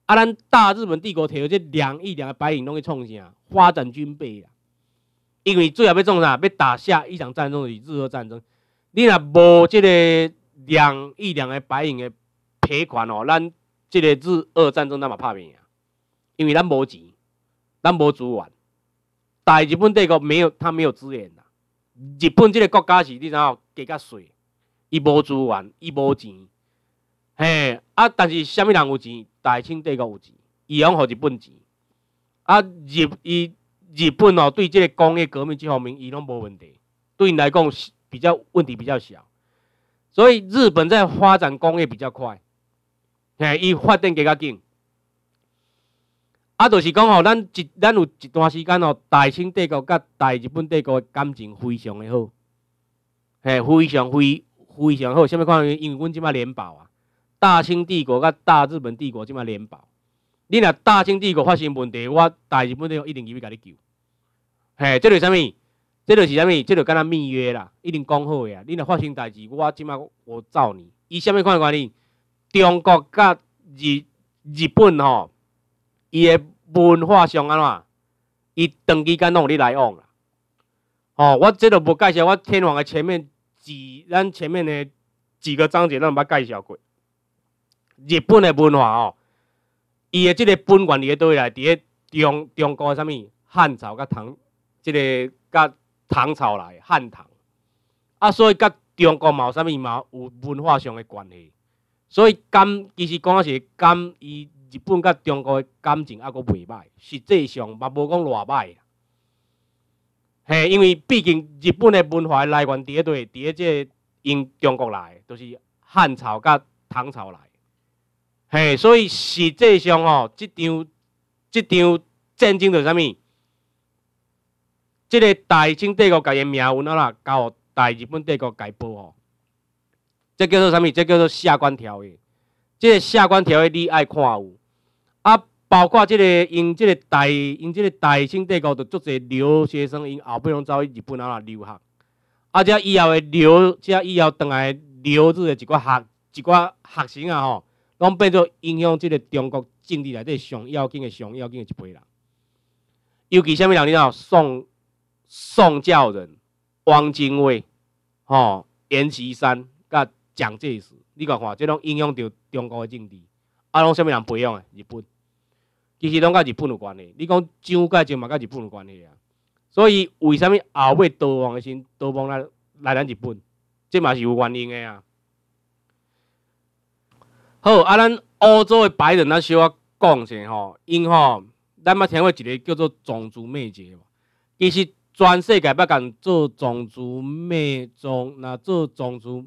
S1: 啊！咱大日本帝国摕这两亿两个白银拢去创啥？发展军备啊！因为最后要创啥？要打下一场战争，是日俄战争。你若无即个两亿两个白银的赔款哦，咱即个日俄战争嘛拍怕赢？因为咱无钱，咱无资源。大日本帝国没有，他没有资源啦。日本即个国家是，你知道，加较水，伊无资源，伊无钱。嘿，啊，但是啥物人有钱？大清帝国有钱，伊拢互日本钱。啊，日伊日本哦，对即个工业革命即方面，伊拢无问题。对因来讲，比较问题比较小。所以日本在发展工业比较快，嘿，伊发展比较紧。啊，就是讲哦，咱一咱有一段时间哦，大清帝国甲大日本帝国感情非常的好，嘿，非常非非常好。啥物看？因为阮即摆联保啊。大清帝国甲大日本帝国即嘛联保，你若大清帝国发生问题，我大日本帝国一定伊要甲你救。嘿，即著是啥物？即著是啥物？即著敢若密约啦，一定讲好个啊！你若发生代志，我即嘛我罩你。伊啥物看看呢？中国甲日日本吼，伊个文化上安怎？伊长期间拢有你来往啦。吼，我即著无介绍。我天皇个前面几咱前面诶几个章节，咱毋捌介绍过。日本的文化哦，伊的即个本源伫个倒位来？伫个中中国啥物？汉朝佮唐即个佮唐朝来，汉唐。啊，所以佮中国嘛有啥物嘛，有文化上的关系。所以感其实讲个是感伊日本佮中国的感情还佫袂歹，实际上嘛无讲偌歹。吓，因为毕竟日本的文化来源伫个倒位？伫个即个因中国来，就是汉朝佮唐朝来。嘿，所以实际上吼，即张即张战争着啥物？即个大清帝国家诶命运啊啦，交大日本帝国家保吼，这叫做啥物？这叫做下关条约。这下关条约你爱看有啊，包括即个因即个大因即个大清帝国就做者留学生，因后壁拢走去日本哪啦留学，啊，遮以后诶留，遮以后倒来留日诶一寡学一寡学生啊吼。讲变做影响即个中国政治内底上要紧的、上要紧的一批人，尤其虾物人，你像宋、宋教仁、汪精卫、吼、阎锡山、甲蒋介石，你看看，即拢影响着中国的政治。啊，拢虾物人培养的日本，其实拢甲日本有关系。你讲蒋介石嘛，甲日本有关系啊。所以为什物后尾倒亡的时，倒亡来来咱日本，这嘛是有原因的啊。好啊，咱欧洲的白人，咱小可讲下吼，因吼，咱捌听过一个叫做种族灭绝，其实全世界要共做种族灭种，那做种族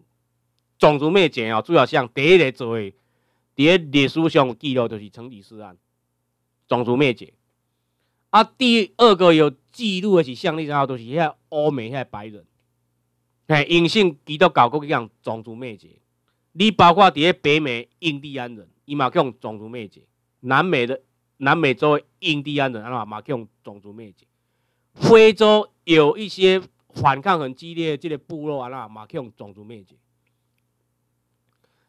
S1: 种族灭绝吼，主要像第一个做？在历史上记录就是成吉思汗，种族灭绝。啊，第二个有记录的是像知影，就是遐欧美遐白人，嘿，因性基督教过一样种族灭绝。你包括伫咧北美印第安人，伊嘛叫种族灭绝；南美的南美洲印第安人，啊嘛叫种族灭绝；非洲有一些反抗很激烈，即个部落啊啦，嘛叫种族灭绝。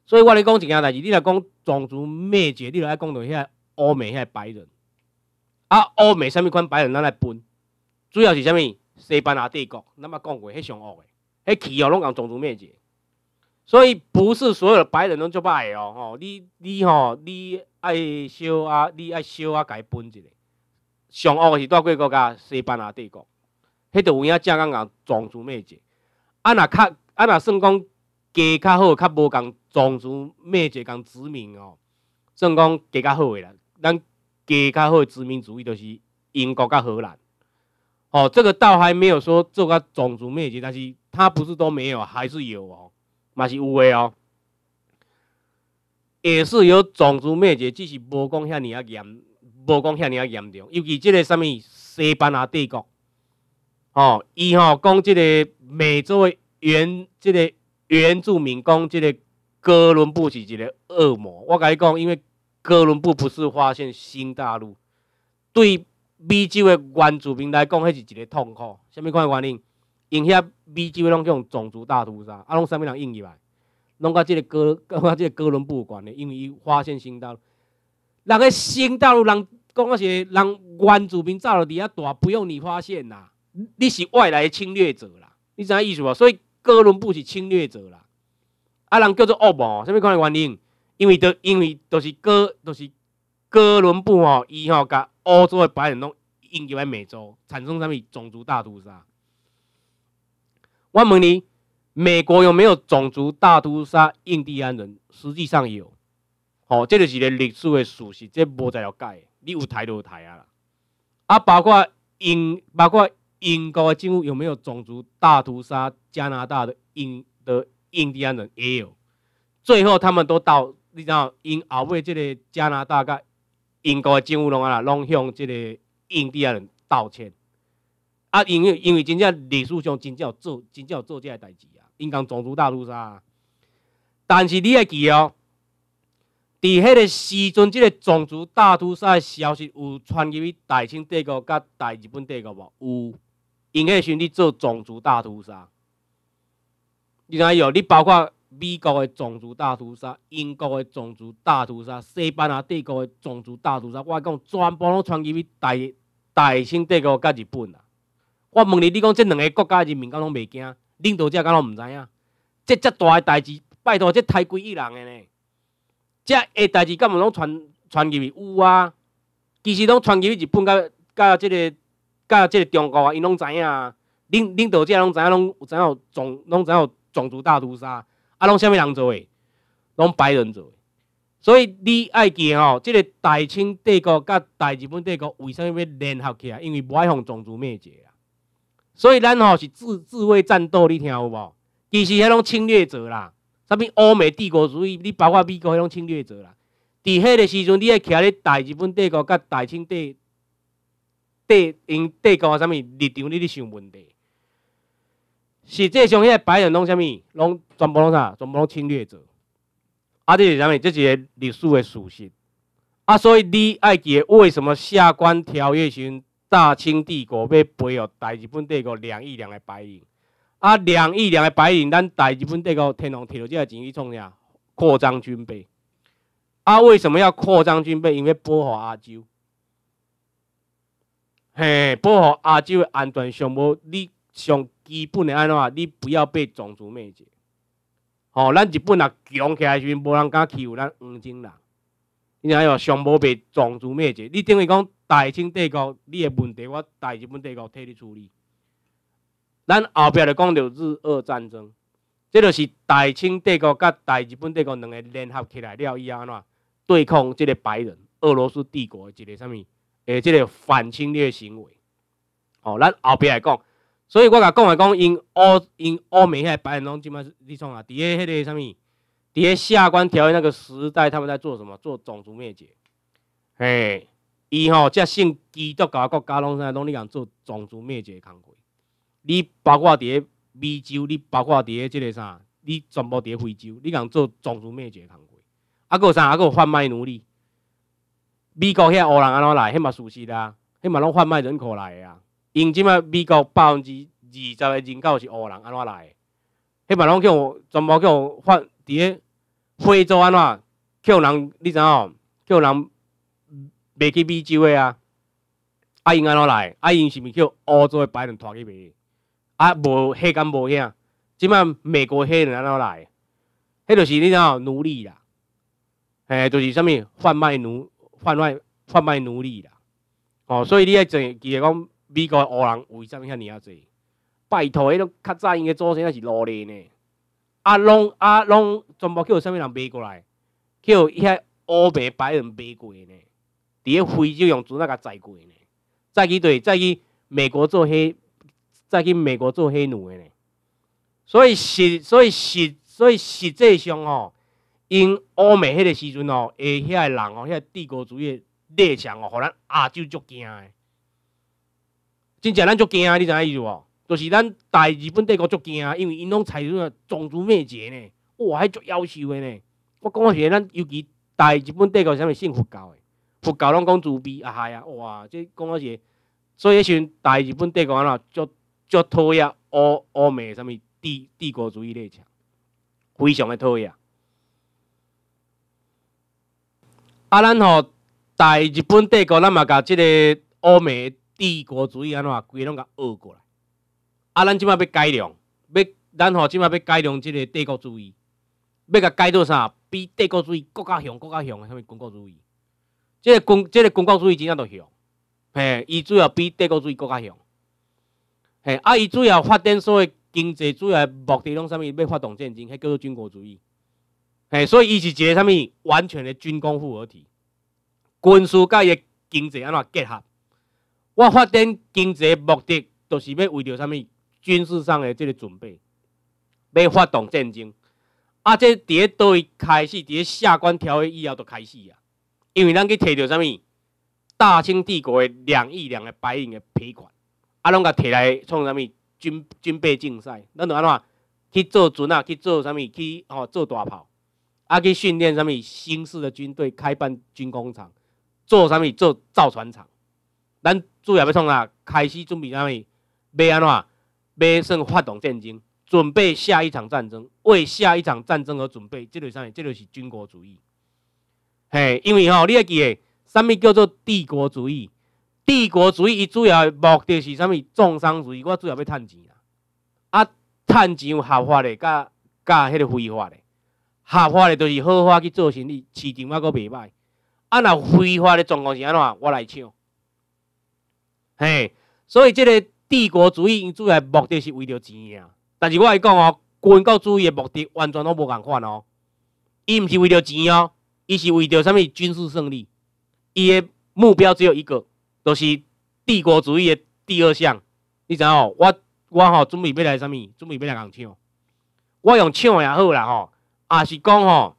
S1: 所以我来讲一件代志，你若讲种族灭绝，你著要讲到遐欧美遐白人。啊，欧美啥物款白人？咱来分，主要是啥物？西班牙帝国，咱嘛讲过，迄上恶的，迄气候拢共种族灭绝。所以不是所有的白人拢做歹个哦，吼！你你吼，你爱小啊，你爱小啊，改分一个。上恶是倒几个国家？西班牙帝国，迄个有影正刚讲种族灭绝。啊，若较啊，若算讲加较好，较无共种族灭绝共殖民哦。算讲加较好的啦，咱加较好殖民主义就是英国甲荷兰。哦，这个倒还没有说做个种族灭绝，但是它不是都没有，还是有哦。嘛是有诶哦，也是有种族灭绝，只是无讲遐尔啊严，无讲遐尔啊严重。尤其即个啥物西班牙帝国，吼，伊吼讲即个美洲原即个原住民，讲即个哥伦布是一个恶魔。我甲伊讲，因为哥伦布不是发现新大陆，对美洲诶原住民来讲，迄是一个痛苦。啥物款原因？因遐美洲，拢叫种族大屠杀。啊，拢啥物人引入来，拢甲即个哥，甲即个哥伦布有关的，因为伊发现新大陆。人个新大陆，人讲啊是，人原住民走了伫遐大，不用你发现啦，你是外来侵略者啦，你知影意思无？所以哥伦布是侵略者啦。啊，人叫做恶魔，啥物款原因？因为都因为都是哥，都是哥伦布吼，伊吼甲欧洲的白人拢引入来美洲，产生啥物种族大屠杀。我问你，美国有没有种族大屠杀印第安人？实际上有，吼，这就是个历史的事实，这无在要改你有杀就杀啊啦，啊，包括英，包括英国的政府有没有种族大屠杀加拿大的印的印第安人也有？最后他们都到，你知道，英后尾这个加拿大跟英国的政府拢啊啦，向这个印第安人道歉。啊，因为因为真正历史上真正有做真正有做这个代志啊，因共种族大屠杀。但是你会记哦，伫迄个时阵，即个种族大屠杀的消息有传入去大清帝国甲大日本帝国无？有，因个时你做种族大屠杀。知影哦，你包括美国的种族大屠杀、英国的种族大屠杀、西班牙帝国的种族大屠杀，我讲全部拢传入去大大清帝国甲日本啊。我问你，你讲即两个国家人民敢拢袂惊？领导者敢拢毋知影？即遮大个代志，拜托即太几亿人个呢？遮个代志敢毋拢传传入去？有啊，其实拢传入去日本甲甲即个甲即个中国，因拢知影啊。领领导者拢知影，拢有影有种，拢有种族大屠杀啊！拢啥物人做诶？拢白人做。诶。所以你爱记哦，即个大清帝国甲大日本帝国为啥物要联合起来？因为无爱互种族灭绝啊！所以咱吼是自自卫战斗，你听有无？其实迄种侵略者啦，啥物欧美帝国主义，你包括美国迄种侵略者啦，在迄个时阵，你爱徛咧大日本帝国、甲大清帝帝帝国，啥物立场，你咧想问题？实际上，迄个摆个拢啥物，拢全部拢啥，全部拢侵略者。啊，这是啥物？这是一个历史的事实。啊，所以你爱记为什么《下关条约》时阵？大清帝国要赔予大日本帝国两亿两的白银，啊，两亿两的白银，咱大日本帝国天皇摕到这钱去创啥？扩张军备。啊，为什么要扩张军备？因为保护阿洲。嘿，保护阿洲安全上无，你上基本的安怎你不要被种族灭绝。吼，咱日本也强起来，就无人敢欺负咱黄种人。你还要上无被种族灭绝？你等于讲大清帝国，你的问题我大日本帝国替你处理。咱后壁就讲到日俄战争，即就是大清帝国甲大日本帝国两个联合起来了以后，安怎对抗这个白人、俄罗斯帝国的一个啥物？诶，这个反侵略行为。哦，咱后壁来讲，所以我甲讲来讲因欧因欧美遐白人拢摆是你创啊？伫诶迄个啥物？伫下关条约那个时代，他们在做什么？做种族灭绝。嘿，伊吼，即个信基督教国，家拢在拢立共做种族灭绝工具。你包括伫个美洲，你包括伫个即个啥？你全部伫非洲，你讲做种族灭绝工抑啊，有啥？啊有贩卖奴隶。美国遐黑人安怎来？迄嘛属实啦，迄嘛拢贩卖人口来的啊。因即卖美国百分之二十的人口是黑人安怎来？迄嘛拢叫全部叫贩。伫个非洲安怎叫人？你知无？叫人卖去美洲的啊？啊，因安怎来？啊，因是毋是叫欧洲的白人拖去卖？啊无迄敢无影？即摆美国迄人安怎来？迄著是你知无？奴隶啦，嘿，就是啥物贩卖奴、贩卖贩卖奴隶啦。哦，所以你爱讲美国黑人为啥物遐尔啊济拜托，迄种较早因的祖先也是奴隶呢。啊，拢啊，拢全部叫互啥物人买过来，叫遐乌白白人买过来呢，伫个非洲用仔那个过去呢，再去对，再去美国做黑，再去美国做黑奴的呢。所以实，所以实，所以实际上哦，因欧美迄个时阵哦，诶，遐人哦，遐帝国主义列强哦，互咱亚洲足惊的，真正咱足惊，你知影意思无？就是咱大日本帝国足惊，因为因拢采取种族灭绝呢。哇，迄足夭寿的呢！我讲一句，咱尤其大日本帝国啥物？信佛教的，佛教拢讲慈悲，啊，系啊。哇，即讲一句，所以迄时阵大日本帝国啊，足足讨厌欧欧美啥物帝帝国主义列强，非常的讨厌。啊，咱吼大日本帝国，咱嘛甲即个欧美帝国主义安怎规拢甲恶过。啊，咱即马要改良，要咱吼，即马要改良即个帝国主义，要甲改做啥？比帝国主义更较强、更较强诶！啥物？军国主义。即个军即个军国主义，真正都强。嘿，伊主要比帝国主义更较强。嘿，啊，伊主要发展所谓经济，主要目的拢啥物？要发动战争，迄叫做军国主义。嘿，所以伊是一个啥物？完全诶军工复合体，军事甲伊经济安怎结合？我发展经济目的，就是要为着啥物？军事上的这个准备，要发动战争，啊，这一对开始，这下关条约以后就开始啊。因为咱去摕到啥物，大清帝国的两亿两个白银的赔款，啊，拢甲摕来创啥物，军军备竞赛，咱就安怎，去做船啊，去做啥物，去哦做大炮，啊，去训练啥物新式的军队，开办军工厂，做啥物做造船厂，咱主要要创啥，开始准备啥物，要安怎？马剩发动战争，准备下一场战争，为下一场战争而准备，即类商物？即类是军国主义。嘿，因为吼，你啊记诶，啥物叫做帝国主义？帝国主义伊主要目的是啥物？重商主义。我主要要趁钱啊，趁钱有合法诶，甲甲迄个非法诶。合法诶，都是合法去做生意，市场啊阁袂歹。啊，若非法诶状况是安怎？我来抢。嘿，所以即个。帝国主义，伊主要目的是为了钱啊。但是我来讲哦，军国主义的目的完全拢无共款哦。伊毋是为着钱哦，伊是为着啥物？军事胜利。伊的目标只有一个，就是帝国主义的第二项。你知影？我我吼准备要来啥物？准备要来共抢。我用抢也好啦吼，也是讲吼，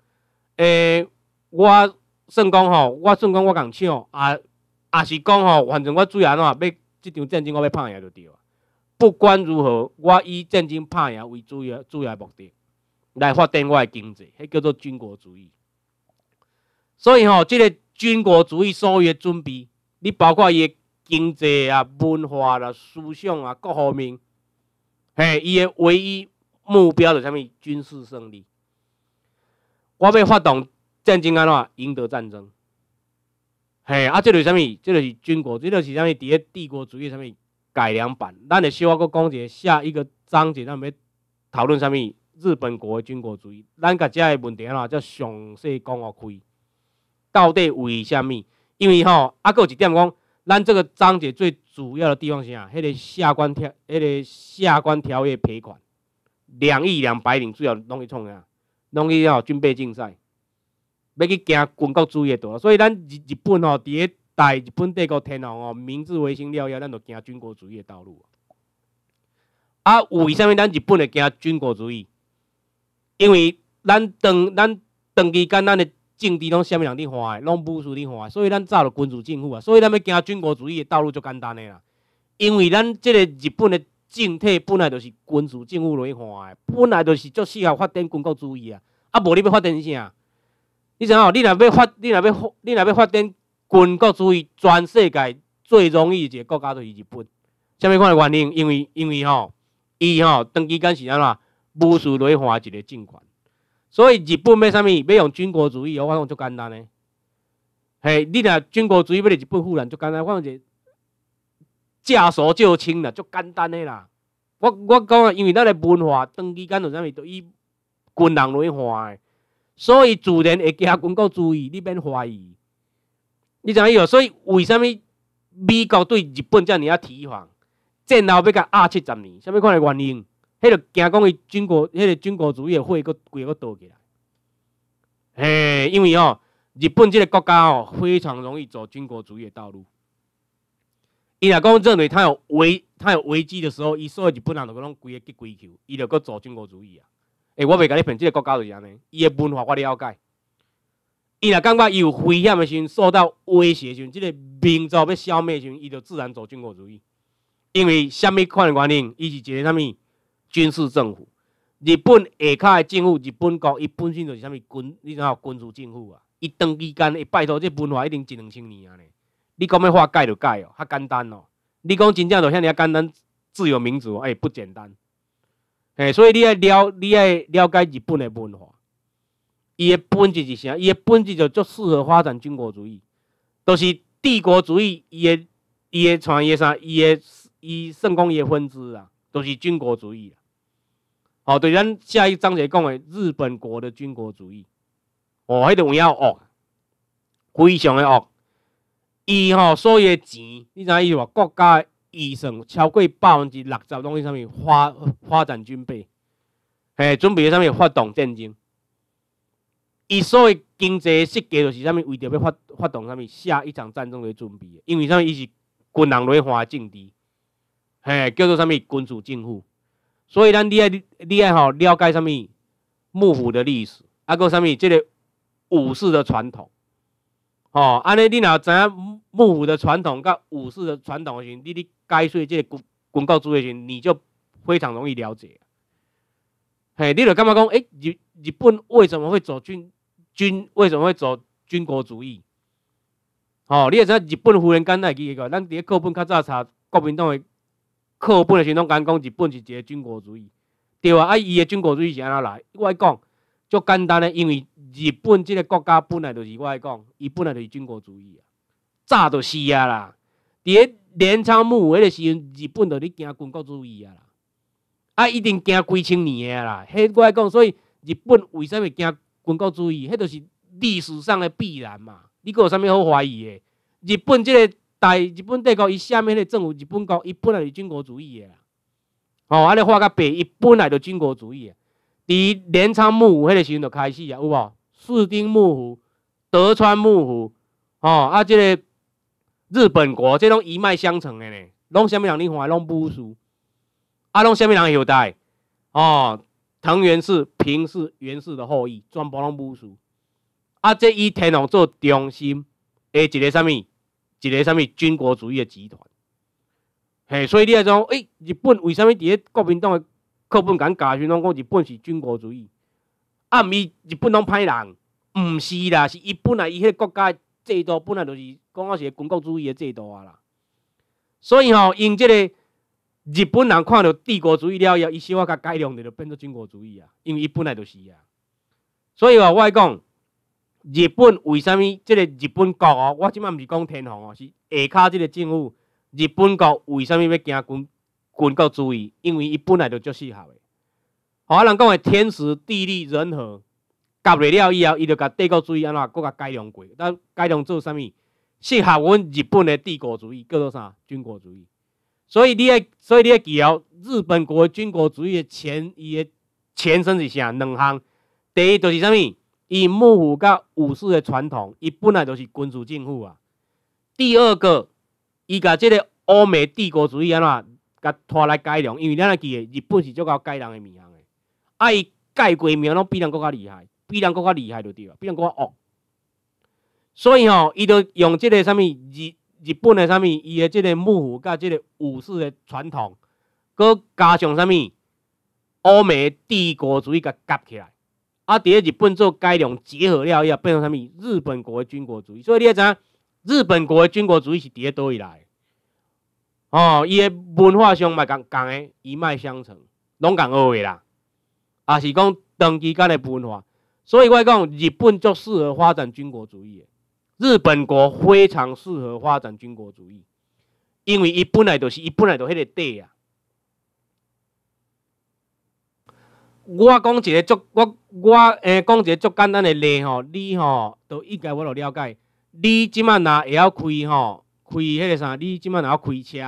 S1: 诶，我算讲吼，我算讲我共抢，啊也是讲吼，反正我主要怎要。这场战争我要打赢就对了。不管如何，我以战争打赢为主要主要目的，来发展我的经济，迄叫做军国主义。所以吼，这个军国主义所有的准备，你包括伊的经济啊、文化啊、思想啊各方面，嘿，伊的唯一目标就啥物？军事胜利。我要发动战争安怎赢得战争。嘿，啊，这是什么？这是军国，这是相物？伫咧帝国主义上物改良版。咱会小话，个讲一下一个章节咱欲讨论什么？日本国的军国主义，咱个只个问题啦，叫详细讲互开，到底为虾物？因为吼，啊，有一点讲，咱这个章节最主要的地方是啥？迄个下关条，迄个下关条约赔款两亿两百零，主要拢去创啥？拢去啊，军备竞赛。要去行军国主义道路，所以咱日日本吼，伫咧大日本帝国天皇吼，明治维新了以后，咱就行军国主义的道路。啊，为虾物咱日本会行军国主义？因为咱当咱当期间，咱的政治拢虾物人伫坏个，拢武士伫坏个，所以咱走着君主政府啊。所以咱要行军国主义的道路，就简单诶啦。因为咱即个日本的政体本来就是君主政府来坏诶，本来就是足适合发展军国主义啊。啊，无你要发展啥？你知影哦，你若要发，你若要发，你若要发展军国主义，全世界最容易一个国家就是日本。啥物款的原因？因为因为吼，伊吼当期间是安那，无士来花一个政权。所以日本要啥物？要用军国主义，我讲足简单诶。嘿，你若军国主义要来日本富人，足简单，我讲者借所就轻啦，足简单诶啦。我我讲啊，因为咱个文化当期间是啥物？就伊军人来花诶。所以，自然会加军国主义，你免怀疑。你知影哟，所以为什物美国对日本遮尔啊提防？战后要甲压七十年，啥物款来原因？迄个惊讲伊军国，迄个军国主义的火规个搁倒起来。嘿，因为哦，日本即个国家哦，非常容易走军国主义的道路。伊若讲认为他有危，他有危机的时候，伊所以日本人都讲拢规个急规球，伊就佫走军国主义啊。哎，我袂甲你评即个国家是安尼，伊诶文化我了解。伊若感觉伊有危险的时阵，受到威胁的时阵，即个民族要消灭的时阵，伊就自然走军国主义。因为啥物款原因，伊是一个啥物军事政府？日本下骹的政府，日本国伊本身就是啥物军，你知无？军事政府啊。一长期间，会拜托即文化，一定一两千年啊呢。你讲要化解就解哦，较简单哦。你讲真正都遐尔简单，自由民主，哎，不简单。哎，所以你爱了，你爱了解日本的文化。伊的本质是啥？伊的本质就足适合发展军国主义，都是帝国主义伊的伊的创业啥？伊的伊盛伊的分支啊，都是军国主义啊。好，对咱下一章节讲的日本国的军国主义，哦，迄条有影恶，非常的恶。伊吼，所有钱，你知影伊有话国家。以上超过百分之六十拢是啥物发发展军备，嘿，准备啥物发动战争？伊所谓经济设计就是啥物，为着要发发动啥物下一场战争做准备。因为啥物，伊是军人内化诶政治，嘿，叫做啥物？君主政府。所以咱你爱你爱吼，了解啥物幕府的历史，啊，搁啥物？即个武士的传统，哦，安尼你若知影幕府的传统甲武士的传统，你你。该税这个军告主题时，你就非常容易了解。嘿，你著干嘛讲？哎，日日本为什么会走军军？为什么会走军国主义？哦，你也知日本忽然间来记一个，咱伫咧课本较早查国民党的课本的时，拢敢讲日本是一个军国主义，对啊。啊，伊的军国主义是安怎来？我爱讲，就简单的，因为日本这个国家本来就是我爱讲，伊本来就是军国主义啊，早就是啊啦，伫镰仓幕府迄个时阵，日本就咧惊军国主义啊，啦，啊一定惊规千年诶啦。迄我讲，所以日本为虾物惊军国主义？迄著是历史上的必然嘛。你讲有啥物好怀疑诶？日本即个大日本帝国伊下面迄个政府，日本国伊本来是军国主义诶。吼，安尼画甲白，伊本来就军国主义。伫镰仓幕府迄个时阵著开始啊，有无？四丁幕府、德川幕府，吼，啊即个。日本国这种一脉相承的呢，拢啥物人咧？皇，拢武士，啊，拢啥物人后代？哦，藤原氏、平氏、源氏的后裔，全部拢武士。啊，这以天皇做中心，诶，一个什么？一个什么军国主义的集团？嘿，所以你若种诶，日本为什么伫咧国民党的课本间教书，拢讲日本是军国主义？啊，毋是日本拢歹人？毋是啦，是伊本来伊迄个国家。制度本来就是讲啊是军国主义的制度啊啦，所以吼用即个日本人看到帝国主义了以后，伊稍微甲改良下就变做军国主义啊，因为伊本来就是啊。所以哦、我讲日本为什物即个日本国哦，我即摆毋是讲天皇哦，是下骹即个政府，日本国为什物要行军军国主义？因为伊本来就足适合的。好啊，人讲的天时地利人和。搞袂了以后，伊就甲帝国主义安怎，搁甲改良过。咱改良做啥物？适合阮日本的帝国主义叫做啥？军国主义。所以你爱，所以你爱记号，日本国的军国主义的前，伊的前身是啥？两项。第一就是啥物？伊幕府甲武士的传统，伊本来就是君主政府啊。第二个，伊甲即个欧美帝国主义安怎，甲拖来改良？因为咱咧记的，日本是做够改良的名堂的。啊，伊改良名拢比人搁较厉害。比人搁较厉害就对了，比人搁较恶。所以吼，伊就用即个啥物日日本的啥物，伊的即个幕府甲即个武士的传统，搁加上啥物欧美帝国主义，甲夹起来，啊，伫咧日本做改良结合了以后，变成啥物日本国的军国主义。所以你会知，影，日本国的军国主义是伫个位来内，哦，伊的文化上嘛共共的一脉相承，拢共学个啦，啊，是讲长期间的文化。所以我讲，日本就适合发展军国主义。日本国非常适合发展军国主义，因为伊本来就是伊本来就迄个地啊。我讲一个足我我诶，讲一个足简单诶例吼，你吼都应该我都了解。你即满若会晓开吼？开迄个啥？你即满会晓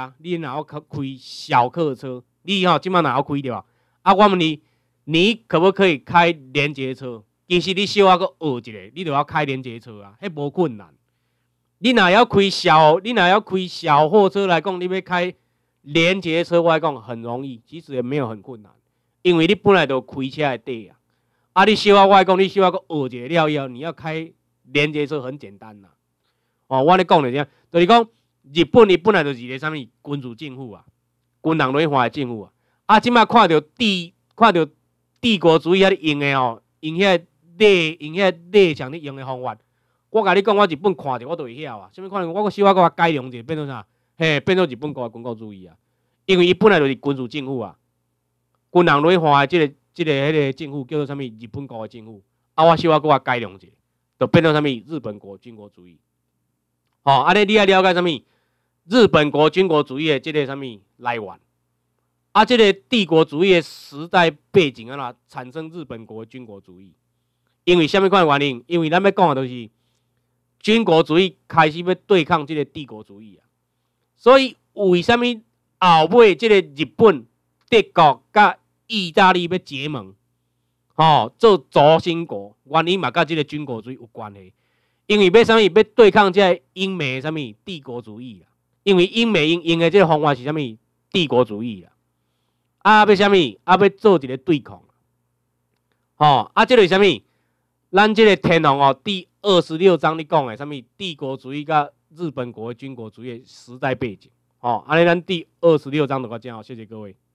S1: 开车？你会晓开小客车？你吼即满会晓开对吧？啊，我问你，你可不可以开连接车？其实你小啊，个学一个，你就要开连接车啊，迄无困难。你若要开小，你若要开小货车来讲，你要开连接车我来讲很容易，其实也没有很困难，因为你本来就开车的底啊。啊，你小阿外讲，你小啊，个学一个了以后，你要开连接车很简单啦。哦，我咧讲啥？就是讲日本伊本来就是个啥物？君主政府啊，军人垄断的政府啊。啊，即摆看着帝，看着帝国主义遐咧用诶吼，用遐。你用个你像你用的方法，我甲你讲，我日本看着我都会晓啊。啥物能？我阁小我阁改良者，变做啥？嘿，变做日本国的军国主义啊。因为伊本来就是君主政府啊，军人内化的即个即个迄个政府叫做啥物？日本国的政府啊。我小我阁甲改良者，就变做啥物？日本国军国主义。吼，安尼你爱了解啥物？日本国军国主义的即个啥物来源？啊，即个帝国主义时代背景安怎产生日本国军国主义？因为甚物款原因？因为咱要讲的都是军国主义开始要对抗这个帝国主义啊！所以为甚物后尾这个日本、德国、甲意大利要结盟？吼，做轴心国，原因嘛甲这个军国主义有关系。因为要甚物？要对抗这个英美个甚物帝国主义啊！因为英美用用的即个方法是甚物帝国主义啊！啊，要甚物？啊，要做一个对抗。吼，啊，即个是甚物？咱这个《天龙》哦，第二十六章你讲的啥物？帝国主义甲日本国军国主义时代背景哦，安尼咱第二十六章如何讲？哦，谢谢各位。